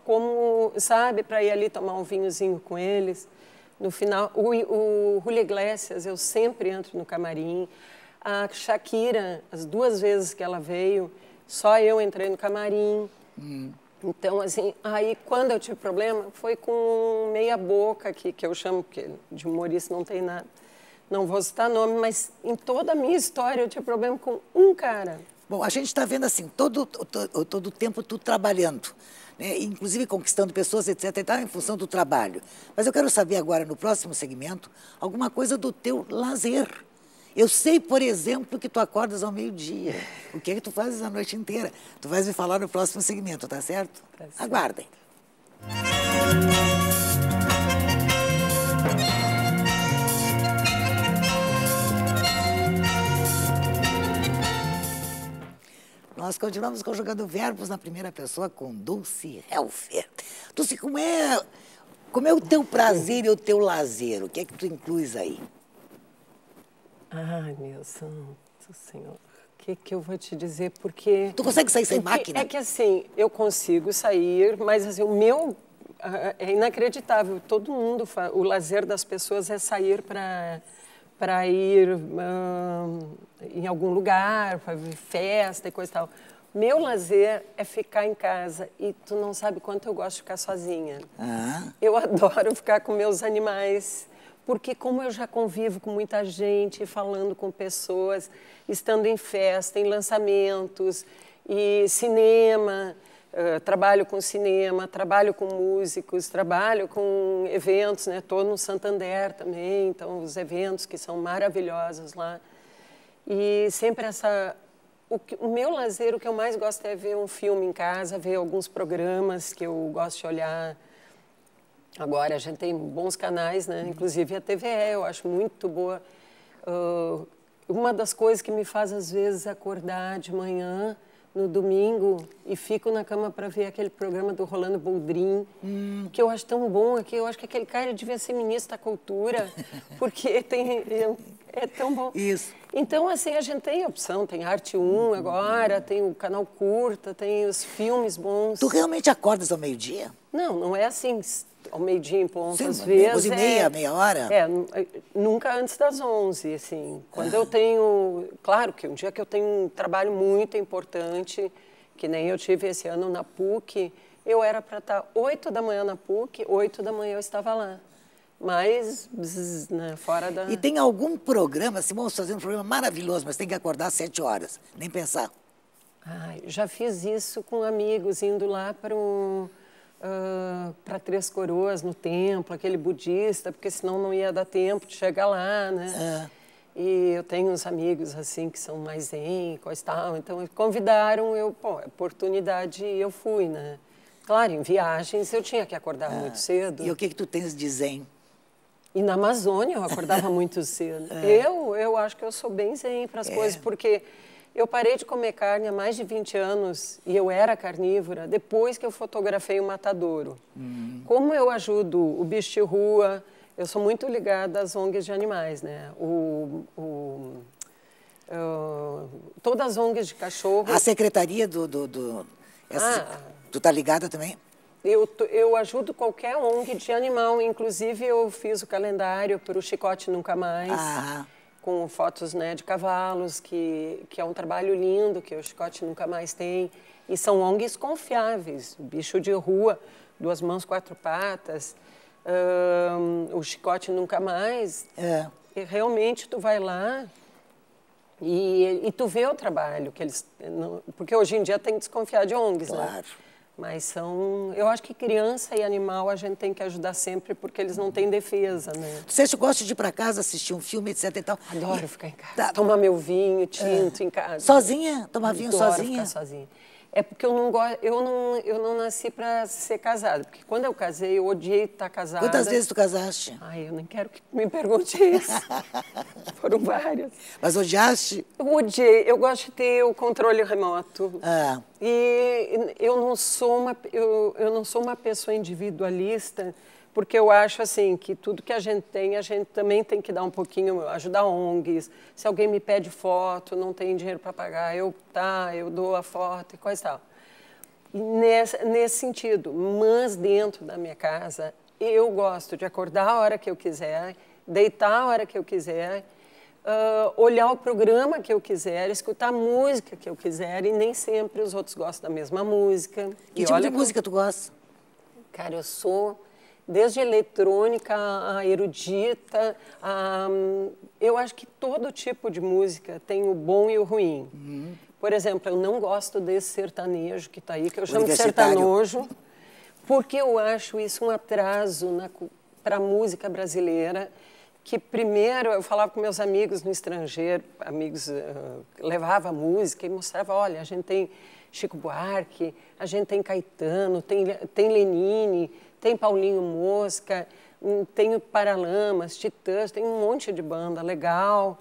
como, sabe, para ir ali tomar um vinhozinho com eles. No final, o, o Julio Iglesias, eu sempre entro no camarim. A Shakira, as duas vezes que ela veio, só eu entrei no camarim. Hum. Então, assim, aí quando eu tive problema, foi com meia boca, que, que eu chamo, porque de humorista não tem nada. Não vou citar nome, mas em toda a minha história eu tive problema com um cara. Bom, a gente está vendo assim, todo, todo, todo o tempo tu trabalhando né, inclusive conquistando pessoas, etc., em função do trabalho. Mas eu quero saber agora, no próximo segmento, alguma coisa do teu lazer. Eu sei, por exemplo, que tu acordas ao meio-dia. O que é que tu fazes a noite inteira? Tu vais me falar no próximo segmento, tá certo? Tá certo. Aguardem. Nós continuamos conjugando verbos na primeira pessoa com Dulce Helfer. É Dulce, como é, como é o teu prazer e o teu lazer? O que é que tu incluis aí? Ai, meu santo senhor. O que, que eu vou te dizer? Porque... Tu consegue sair sem máquina? É que assim, eu consigo sair, mas assim, o meu ah, é inacreditável. Todo mundo, o lazer das pessoas é sair para para ir em algum lugar, para ver festa e coisa e tal. Meu lazer é ficar em casa e tu não sabe quanto eu gosto de ficar sozinha. Ah. Eu adoro ficar com meus animais, porque como eu já convivo com muita gente, falando com pessoas, estando em festa, em lançamentos e cinema, ah, trabalho com cinema, trabalho com músicos, trabalho com eventos, né? Estou no Santander também, então os eventos que são maravilhosos lá. E sempre essa... O, que, o, meu lazer, o que eu mais gosto é ver um filme em casa, ver alguns programas que eu gosto de olhar. Agora, a gente tem bons canais, né? Inclusive a TVE, eu acho muito boa. Uh, uma das coisas que me faz, às vezes, acordar de manhã no domingo e fico na cama para ver aquele programa do Rolando Boldrin, hum. que eu acho tão bom, que eu acho que aquele cara devia ser ministro da cultura, [laughs] porque tem, é, é, tão bom. Isso. Então, assim, a gente tem opção, tem Arte 1 uhum. agora, tem o canal curta, tem os filmes bons. Tu realmente acordas ao meio-dia? Não, não é assim ao meio-dia em ponto, Sim, às vezes. e meia, é, meia hora? É, eh, nunca antes das 11, assim. Quando ah. eu tenho. Claro que um dia que eu tenho um trabalho muito importante, que nem eu tive esse ano na PUC, eu era para estar tá 8 da manhã na PUC, 8 da manhã eu estava lá. Mas bzz, né, fora da. E tem algum programa, Simão, tá fazendo um programa maravilhoso, mas tem que acordar às 7 horas, nem pensar. Ai, já fiz isso com amigos, indo lá para o. Um uh, para Três Coroas no templo, aquele budista, porque senão não ia dar tempo de chegar lá, né? É. E eu tenho uns amigos assim que são mais em e tal. Então convidaram, eu, pô, é oportunidade e eu fui, né? Claro, em viagens eu tinha que acordar é. muito cedo. E o que que tu tens de zen? E na Amazônia eu acordava [laughs] muito cedo. É. Eu, eu acho que eu sou bem zen para as é. coisas, porque eu parei de comer carne há mais de 20 anos e eu era carnívora depois que eu fotografei o matadouro. Uhum. Como eu ajudo o bicho de rua, eu sou muito ligada às ONGs de animais, né? O, o, ah, todas as ONGs de cachorro. A secretaria do. do, do essa, ah, tu tá ligada também? Eu, eu ajudo qualquer ONG de animal, inclusive eu fiz o calendário para o Chicote Nunca Mais. Aham com fotos né, de cavalos, que, que é um trabalho lindo, que o Chicote nunca mais tem. E são ONGs confiáveis, bicho de rua, duas mãos, quatro patas, o Chicote nunca mais. É. E realmente tu vai lá e, e tu vê o trabalho que eles... porque hoje em dia tem que desconfiar de ONGs, claro. né? Claro. Mas são. Eu acho que criança e animal a gente tem que ajudar sempre porque eles não têm defesa, né? Você gosta de ir para casa assistir um filme, etc e tal? Adoro e... ficar em casa. Tá. Tomar meu vinho, tinto é. em casa. Sozinha? Tomar vinho Adoro sozinha? Ficar sozinha é porque eu não gosto, eu não, eu não nasci para ser casada, porque quando eu casei eu odiei estar tá casada. Quantas vezes tu casaste? Ai, eu nem quero que me pergunte isso. [laughs] Foram várias. Mas odiaste? Eu odiei. Eu gosto de ter o controle remoto. Ah. E eu não sou uma eu, eu não sou uma pessoa individualista porque eu acho assim que tudo que a gente tem, a gente também tem que dar um pouquinho, ajudar ONGs. Se alguém me pede foto, não tem dinheiro para pagar, eu tá, eu dou a foto e coisa e tal. Nesse, nesse sentido, mas dentro da minha casa, eu gosto de acordar a hora que eu quiser, deitar a hora que eu quiser, Uh, olhar o programa que eu quiser, escutar a música que eu quiser, e nem sempre os outros gostam da mesma música. Que e tipo de música como... tu gosta? Cara, eu sou desde eletrônica a erudita, a, eu acho que todo tipo de música tem o bom e o ruim. Uhum. Por exemplo, eu não gosto desse sertanejo que está aí, que eu chamo de sertanojo, porque eu acho isso um atraso para a música brasileira, que primeiro eu falava com meus amigos no estrangeiro, amigos uh, levava música e mostrava, olha, a gente tem Chico Buarque, a gente tem Caetano, tem, tem Lenine, tem Paulinho Mosca, hum, tem o Paralamas, Titãs, tem um monte de banda legal.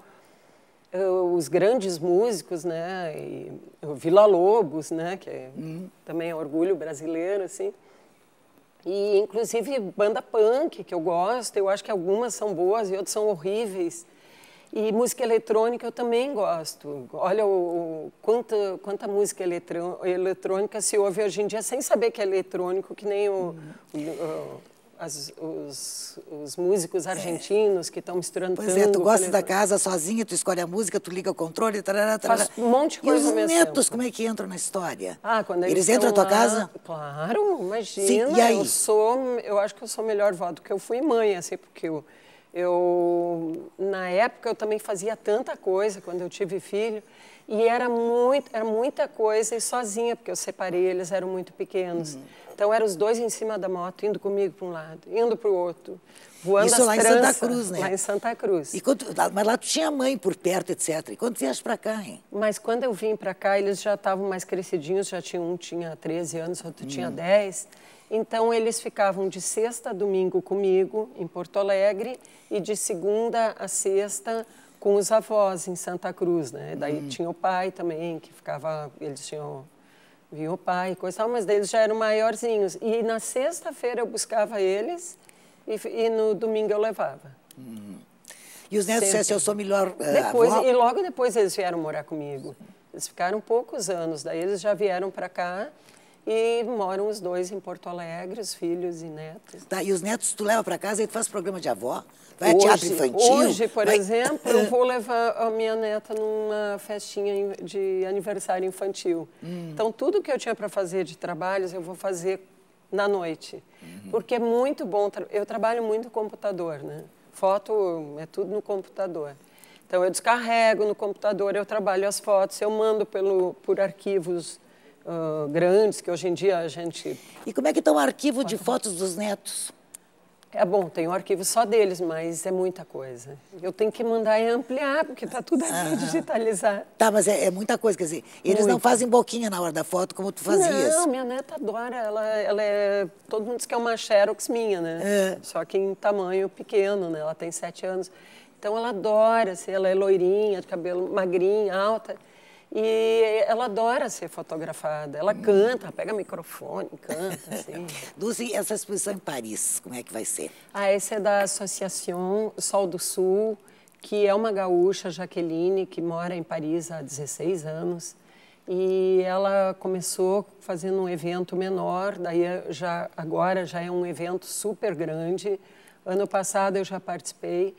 Eh, os grandes músicos, né? E o Vila Lobos, né? Que é, uhum. também é orgulho brasileiro, assim. E, inclusive, banda punk, que eu gosto. Eu acho que algumas são boas e outras são horríveis. E música eletrônica eu também gosto. Olha o, o quanta, quanta música eletrônica se ouve hoje em dia sem saber que é eletrônico, que nem o, uhum. o, as, os, os, músicos argentinos é. que estão misturando Pois é, tu gosta da casa sozinha, tu escolhe a música, tu liga o controle, tarará, tarará. Faz um monte de coisa E os netos, tempo. como é que entram na história? Ah, quando eles, eles entram na tua casa? Claro, imagina. Sim, e aí? Eu, sou, eu acho que eu sou melhor vó do que eu fui mãe, assim, porque eu eu, na época, eu também fazia tanta coisa quando eu tive filho e era muito, era muita coisa e sozinha porque eu separei eles eram muito pequenos. Uhum. Então eram os dois em cima da moto indo comigo para um lado, indo para o outro, voando Isso lá tranças, em Santa Cruz, né? Lá em Santa Cruz. E quando, mas lá tu tinha mãe por perto, etc. E quando vieste para cá, hein? Mas quando eu vim para cá eles já estavam mais crescidinhos, já tinha um tinha 13 anos, outro uhum. tinha 10. Hum. Então, eles ficavam de sexta a domingo comigo, em Porto Alegre, e de segunda a sexta com os avós, em Santa Cruz, né? Daí uhum. tinha o pai também, que ficava... Eles tinham... Vinha o pai, coisa tal, mas eles já eram maiorzinhos. E na sexta-feira eu buscava eles e, e, no domingo eu levava. Uhum. E os netos disseram, eu sou melhor uh, depois avó? E logo depois eles vieram morar comigo. Eles ficaram poucos anos, daí eles já vieram para cá e moram os dois em Porto Alegre, os filhos e netos. Tá, e os netos tu leva para casa e tu faz programa de avó? Vai hoje, a teatro infantil? Hoje, por vai... exemplo, eu [laughs] vou levar a minha neta numa festinha de aniversário infantil. Hum. Então, tudo que eu tinha para fazer de trabalhos, eu vou fazer na noite. Uhum. Porque é muito bom. Eu trabalho muito no computador, né? Foto hum, é tudo no computador. Então, eu descarrego no computador, eu trabalho as fotos, eu mando pelo, por arquivos uh, grandes que hoje em dia a gente... E como é que está o arquivo de fotos dos netos? É bom, tem um arquivo só deles, mas é muita coisa. Eu tenho que mandar e ampliar, porque está tudo aqui ah, digitalizado. Tá, mas é, é, muita coisa, quer dizer, eles Muito. não fazem boquinha na hora da foto como tu fazias. Não, minha neta adora, ela, ela é... Todo mundo diz que é uma xerox minha, né? É. Só que em tamanho pequeno, né? Ela tem sete anos. Então ela adora, assim, ela é loirinha, de cabelo magrinha, alta. E ela adora ser fotografada. Ela canta, pega microfone, canta, assim. [laughs] Duzi, essa exposição em Paris, como é que vai ser? Ah, essa é da Associação Sol do Sul, que é uma gaúcha, Jaqueline, que mora em Paris há 16 anos. E ela começou fazendo um evento menor, daí já agora já é um evento super grande. Ano passado eu já participei.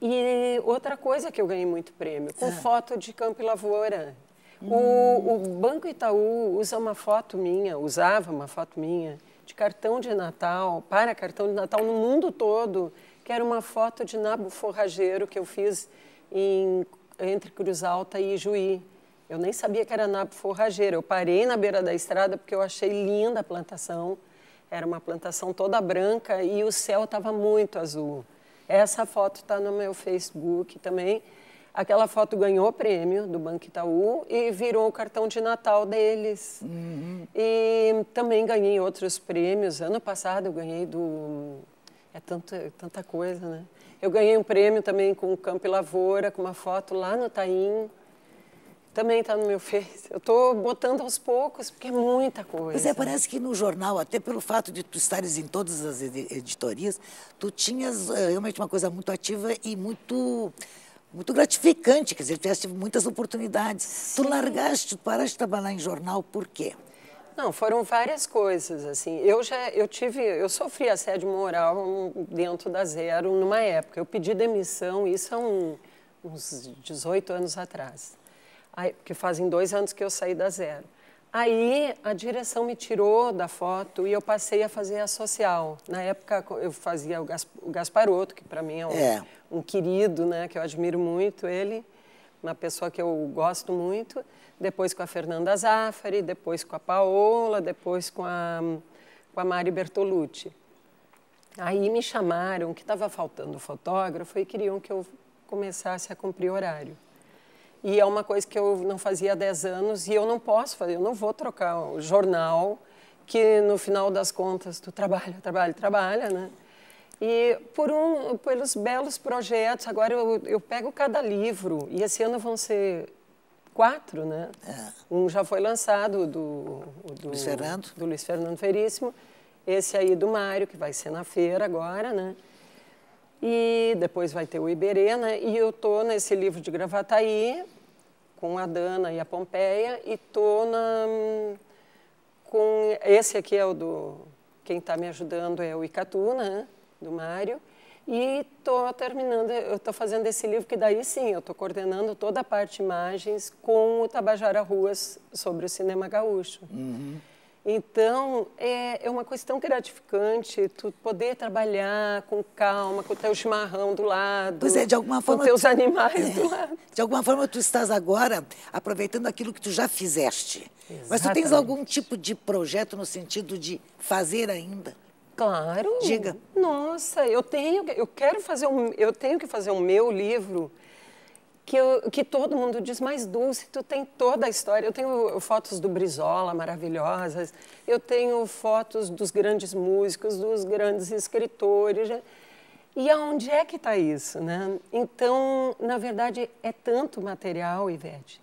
E outra coisa que eu ganhei muito prêmio, com ah. foto de campo e lavoura. O, o Banco Itaú usa uma foto minha, usava uma foto minha, de cartão de Natal, para cartão de Natal no mundo todo, que era uma foto de nabo forrageiro que eu fiz em, entre Cruz Alta e Juí. Eu nem sabia que era nabo forrageiro. Eu parei na beira da estrada porque eu achei linda a plantação. Era uma plantação toda branca e o céu estava muito azul. Essa foto está no meu Facebook também. Aquela foto ganhou prêmio do Banco Itaú e virou o cartão de Natal deles. Uhum. E também ganhei outros prêmios. Ano passado eu ganhei do. É tanta, é tanta coisa, né? Eu ganhei um prêmio também com o Campo e Lavoura, com uma foto lá no Taim. Também está no meu [laughs] Face. Eu estou botando aos poucos, porque é muita coisa. Pois é, parece que no jornal, até pelo fato de tu estares em todas as editorias, tu tinhas eh, realmente uma coisa muito ativa e muito muito gratificante, quer dizer, teve muitas oportunidades. Sim. Tu largaste, tu paraste de trabalhar em jornal, por quê? Não, foram várias coisas, assim. Eu já, eu tive, eu sofri assédio moral dentro da Zero numa época. Eu pedi demissão, isso há um, uns 18 anos atrás. Aí, porque fazem dois anos que eu saí da Zero. Aí a direção me tirou da foto e eu passei a fazer a social. Na época eu fazia o, Gaspar, o Gasparoto, que para mim é um... É um querido, né, que eu admiro muito ele, uma pessoa que eu gosto muito, depois com a Fernanda Zaffari, depois com a Paola, depois com a, com a Mari Bertolucci. Aí me chamaram que estava faltando fotógrafo e queriam que eu começasse a cumprir horário. E é uma coisa que eu não fazia há 10 anos e eu não posso fazer, eu não vou trocar o jornal, que no final das contas tu trabalha, trabalha, trabalha, né? E por um, pelos belos projetos, agora eu, eu pego cada livro, e esse ano vão ser quatro, né? É. Um já foi lançado, do, do, Luiz Fernando. do Luiz Fernando Feríssimo, esse aí do Mário, que vai ser na feira agora, né? E depois vai ter o Iberê, né? E eu tô nesse livro de Gravataí, com a Dana e a Pompeia, e tô na, com... Esse aqui é o do... Quem está me ajudando é o Icatu, né? do Mário. E estou terminando, estou fazendo esse livro que daí sim, eu estou coordenando toda a parte imagens com o Tabajara Ruas sobre o cinema gaúcho. Uhum. Então, é, é, uma coisa tão gratificante tu poder trabalhar com calma, com o teu chimarrão do lado. Pois é, de alguma forma. Com teus tu... animais é. do lado. De alguma forma, tu estás agora aproveitando aquilo que tu já fizeste. Exatamente. Mas tu tens algum tipo de projeto no sentido de fazer ainda? Claro. Diga. Nossa, eu tenho, eu quero fazer um, eu tenho que fazer um meu livro que, eu, que todo mundo diz, mas Dulce, tu tem toda a história. Eu tenho fotos do Brizola maravilhosas, eu tenho fotos dos grandes músicos, dos grandes escritores. E aonde é que está isso, né? Então, na verdade, é tanto material, Ivete,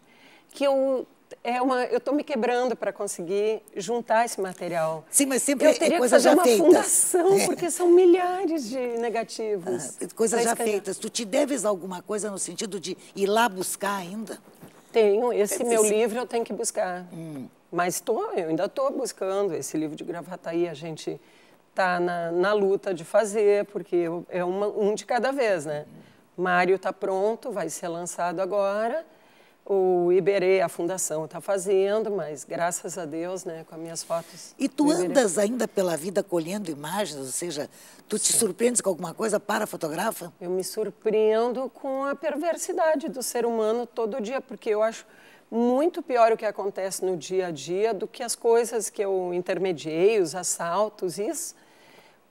que eu é uma, eu estou me quebrando para conseguir juntar esse material. Sim, mas sempre eu teria é coisa que fazer já uma fundação, é. porque são milhares de negativos. Ah, coisas já feitas. Tu te deves alguma coisa no sentido de ir lá buscar ainda? Tenho. Esse meu livro eu tenho que buscar. Hum. Mas tô, eu ainda estou buscando esse livro de Gravataí. A gente está na, na, luta de fazer, porque é uma, um de cada vez, né? Hum. Mário está pronto, vai ser lançado agora o Iberê, a fundação está fazendo, mas graças a Deus, né, com as minhas fotos. E tu andas ainda pela vida colhendo imagens, ou seja, tu te surpreendes com alguma coisa para fotografa? Eu me surpreendo com a perversidade do ser humano todo dia, porque eu acho muito pior o que acontece no dia a dia do que as coisas que eu intermediei, os assaltos, isso.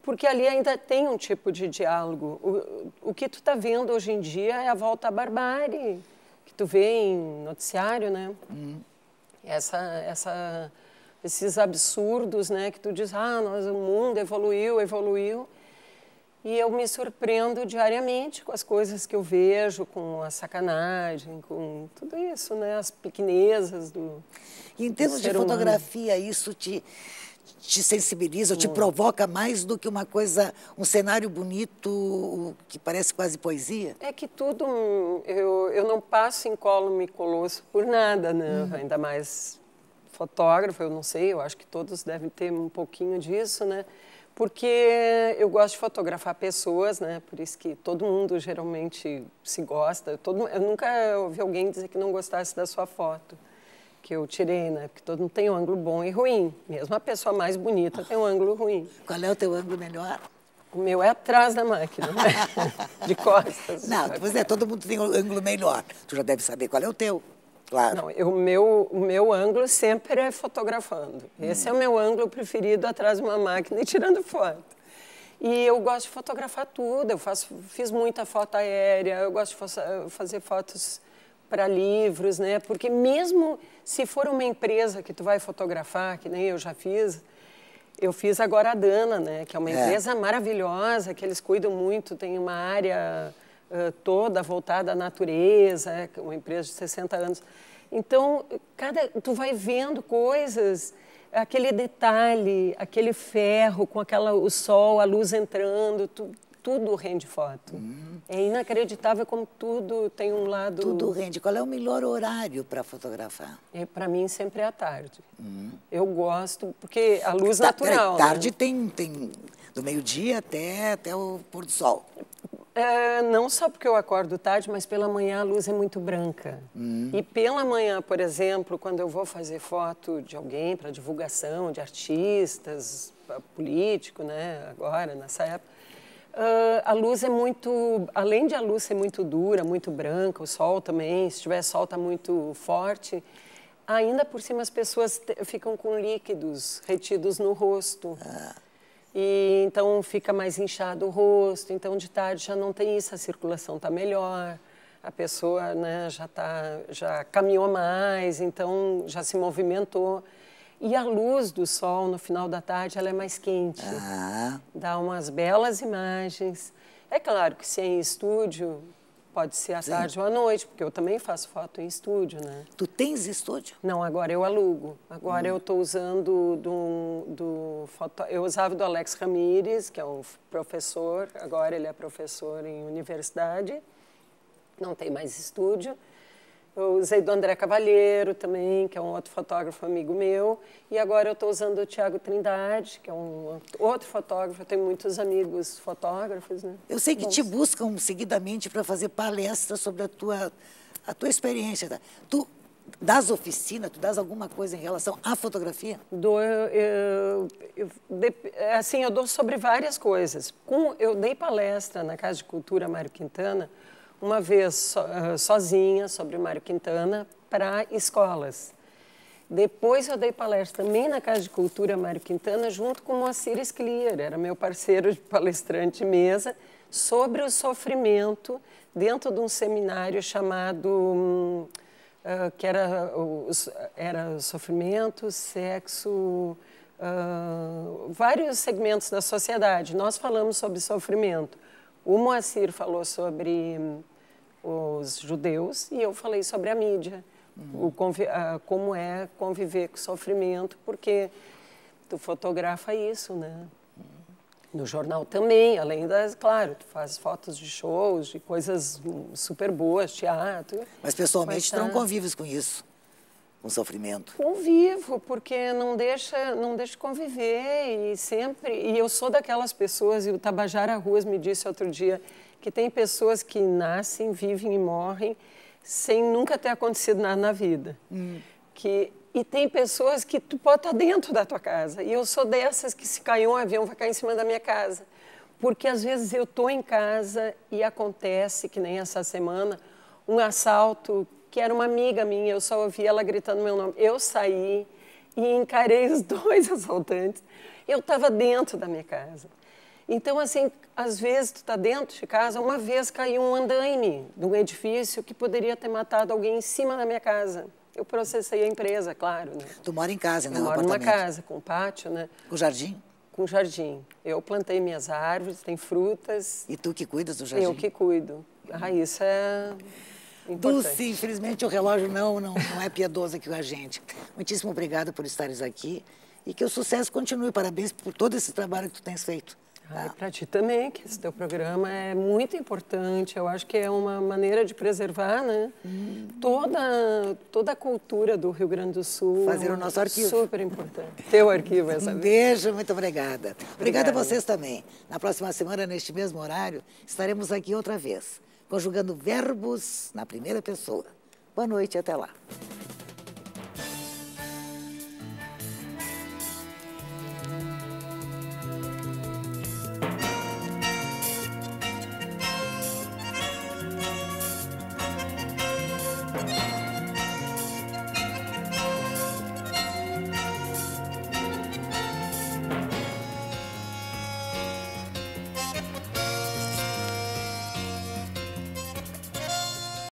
Porque ali ainda tem um tipo de diálogo. O, o que tu está vendo hoje em dia é a volta à barbárie que tu vê em noticiário, né? Hum. Essa, essa, esses absurdos, né? Que tu diz, ah, nós, o mundo evoluiu, evoluiu. E eu me surpreendo diariamente com as coisas que eu vejo, com a sacanagem, com tudo isso, né? As pequenezas do. E em termos de fotografia, humano. isso te te sensibiliza, te é. provoca mais do que uma coisa, um cenário bonito que parece quase poesia? É que tudo, hum, eu, eu não passo em colo me colosso por nada, né? Uhum. Ainda mais fotógrafo, eu não sei, eu acho que todos devem ter um pouquinho disso, né? Porque eu gosto de fotografar pessoas, né? Por isso que todo mundo geralmente se gosta. Todo, eu nunca ouvi alguém dizer que não gostasse da sua foto que eu tirei, né? Porque todo mundo tem um ângulo bom e ruim. Mesmo a pessoa mais bonita tem um ângulo ruim. Qual é o teu ângulo melhor? O meu é atrás da máquina, né? [laughs] de costas. Não, pois é, todo mundo tem um ângulo melhor. Tu já deve saber qual é o teu. Claro. Não, eu, meu, o meu ângulo sempre é fotografando. Hum. Esse é o meu ângulo preferido atrás de uma máquina e tirando foto. E eu gosto de fotografar tudo. Eu faço, fiz muita foto aérea, eu gosto de fazer fotos para livros, né? Porque mesmo se for uma empresa que tu vai fotografar, que nem eu já fiz, eu fiz agora a Dana, né? Que é uma é. empresa é. maravilhosa, que eles cuidam muito, tem uma área uh, toda voltada à natureza, é uma empresa de 60 anos. Então, cada, tu vai vendo coisas, aquele detalhe, aquele ferro com aquela, o sol, a luz entrando, tu, tudo rende foto. Hum. É inacreditável como tudo tem um lado. Tudo rende. Qual é o melhor horário para fotografar? É, para mim sempre é a tarde. Hum. Eu gosto porque a luz tá, natural. Peraí, né? tarde né? tem tem do meio dia até até o pôr do sol. É, não só porque eu acordo tarde, mas pela manhã a luz é muito branca. Hum. E pela manhã, por exemplo, quando eu vou fazer foto de alguém para divulgação, de artistas, político, né? Agora nessa época Uh, a luz é muito, além de a luz ser muito dura, muito branca, o sol também, se tiver sol está muito forte, ainda por cima as pessoas ficam com líquidos retidos no rosto. Ah. E então fica mais inchado o rosto, então de tarde já não tem isso, a circulação está melhor, a pessoa né, já, tá, já caminhou mais, então já se movimentou. E a luz do sol no final da tarde ela é mais quente. Ah. Dá umas belas imagens. É claro que se é em estúdio, pode ser à Sim. tarde ou à noite, porque eu também faço foto em estúdio, né? Tu tens estúdio? Não, agora eu alugo. Agora hum. eu estou usando do, do foto... eu usava do Alex Ramírez, que é um professor, agora ele é professor em universidade. Não tem mais estúdio. Eu usei do André Cavalheiro também, que é um outro fotógrafo amigo meu. E agora eu estou usando o Tiago Trindade, que é um outro fotógrafo. Eu tenho muitos amigos fotógrafos. Né? Eu sei que te buscam seguidamente para fazer palestras sobre a tua, a tua experiência. Tá? Tu das oficinas, tu das alguma coisa em relação à fotografia? Dou, eu, eu, eu, assim, eu dou sobre várias coisas. Com, eu dei palestra na Casa de Cultura Mário Quintana uma vez eh, sozinha sobre Mário Quintana para escolas. Depois eu dei palestra também na Casa de Cultura Mário Quintana, junto com Moacir Esclier, era meu parceiro de palestrante mesa, sobre o sofrimento dentro de um seminário chamado, hum, uh, que era, uh, era sofrimento, sexo, uh, vários segmentos da sociedade. Nós falamos sobre sofrimento. O Moacir falou sobre hum, os judeus e eu falei sobre a mídia, uhum. o a, como é conviver com sofrimento, porque tu fotografa isso, né? Uhum. No jornal também, além das, claro, tu faz fotos de shows, de coisas super boas, teatro. Mas pessoalmente tu não convives com isso? com sofrimento? Convivo, porque não deixa, não deixa conviver e sempre. E eu sou daquelas pessoas, e o Tabajara Ruas me disse outro dia, que tem pessoas que nascem, vivem e morrem sem nunca ter acontecido nada na vida. Hum. Que, e tem pessoas que tu pode estar dentro da tua casa. E eu sou dessas que se cair um avião, vai cair em cima da minha casa. Porque às vezes eu estou em casa e acontece, que nem essa semana, um assalto que era uma amiga minha, eu só ouvi ela gritando meu nome. Eu saí e encarei os [laughs] dois assaltantes. Eu estava dentro da minha casa. Então, assim, às vezes tu está dentro de casa, uma vez caiu um andaime de um edifício que poderia ter matado alguém em cima da minha casa. Eu processei a empresa, claro. Né? Tu mora em casa, né? Eu moro numa casa, com pátio, né? Com jardim? Com jardim. Eu plantei minhas árvores, tem frutas. E tu que cuidas do jardim? Eu que cuido. A raiz é... Importante. Dulce, infelizmente o relógio não, não, não é piedoso aqui com a gente. Muitíssimo obrigada por estares aqui e que o sucesso continue. Parabéns por todo esse trabalho que tu tens feito. Ah, é tá. para ti também, que esse teu programa é muito importante. Eu acho que é uma maneira de preservar né? Hum. toda, toda a cultura do Rio Grande do Sul. Fazer o nosso arquivo. Super importante. teu arquivo, [laughs] essa Um beijo, muito obrigada. obrigada. Obrigada a vocês também. Na próxima semana, neste mesmo horário, estaremos aqui outra vez, conjugando verbos na primeira pessoa. Boa noite e até lá.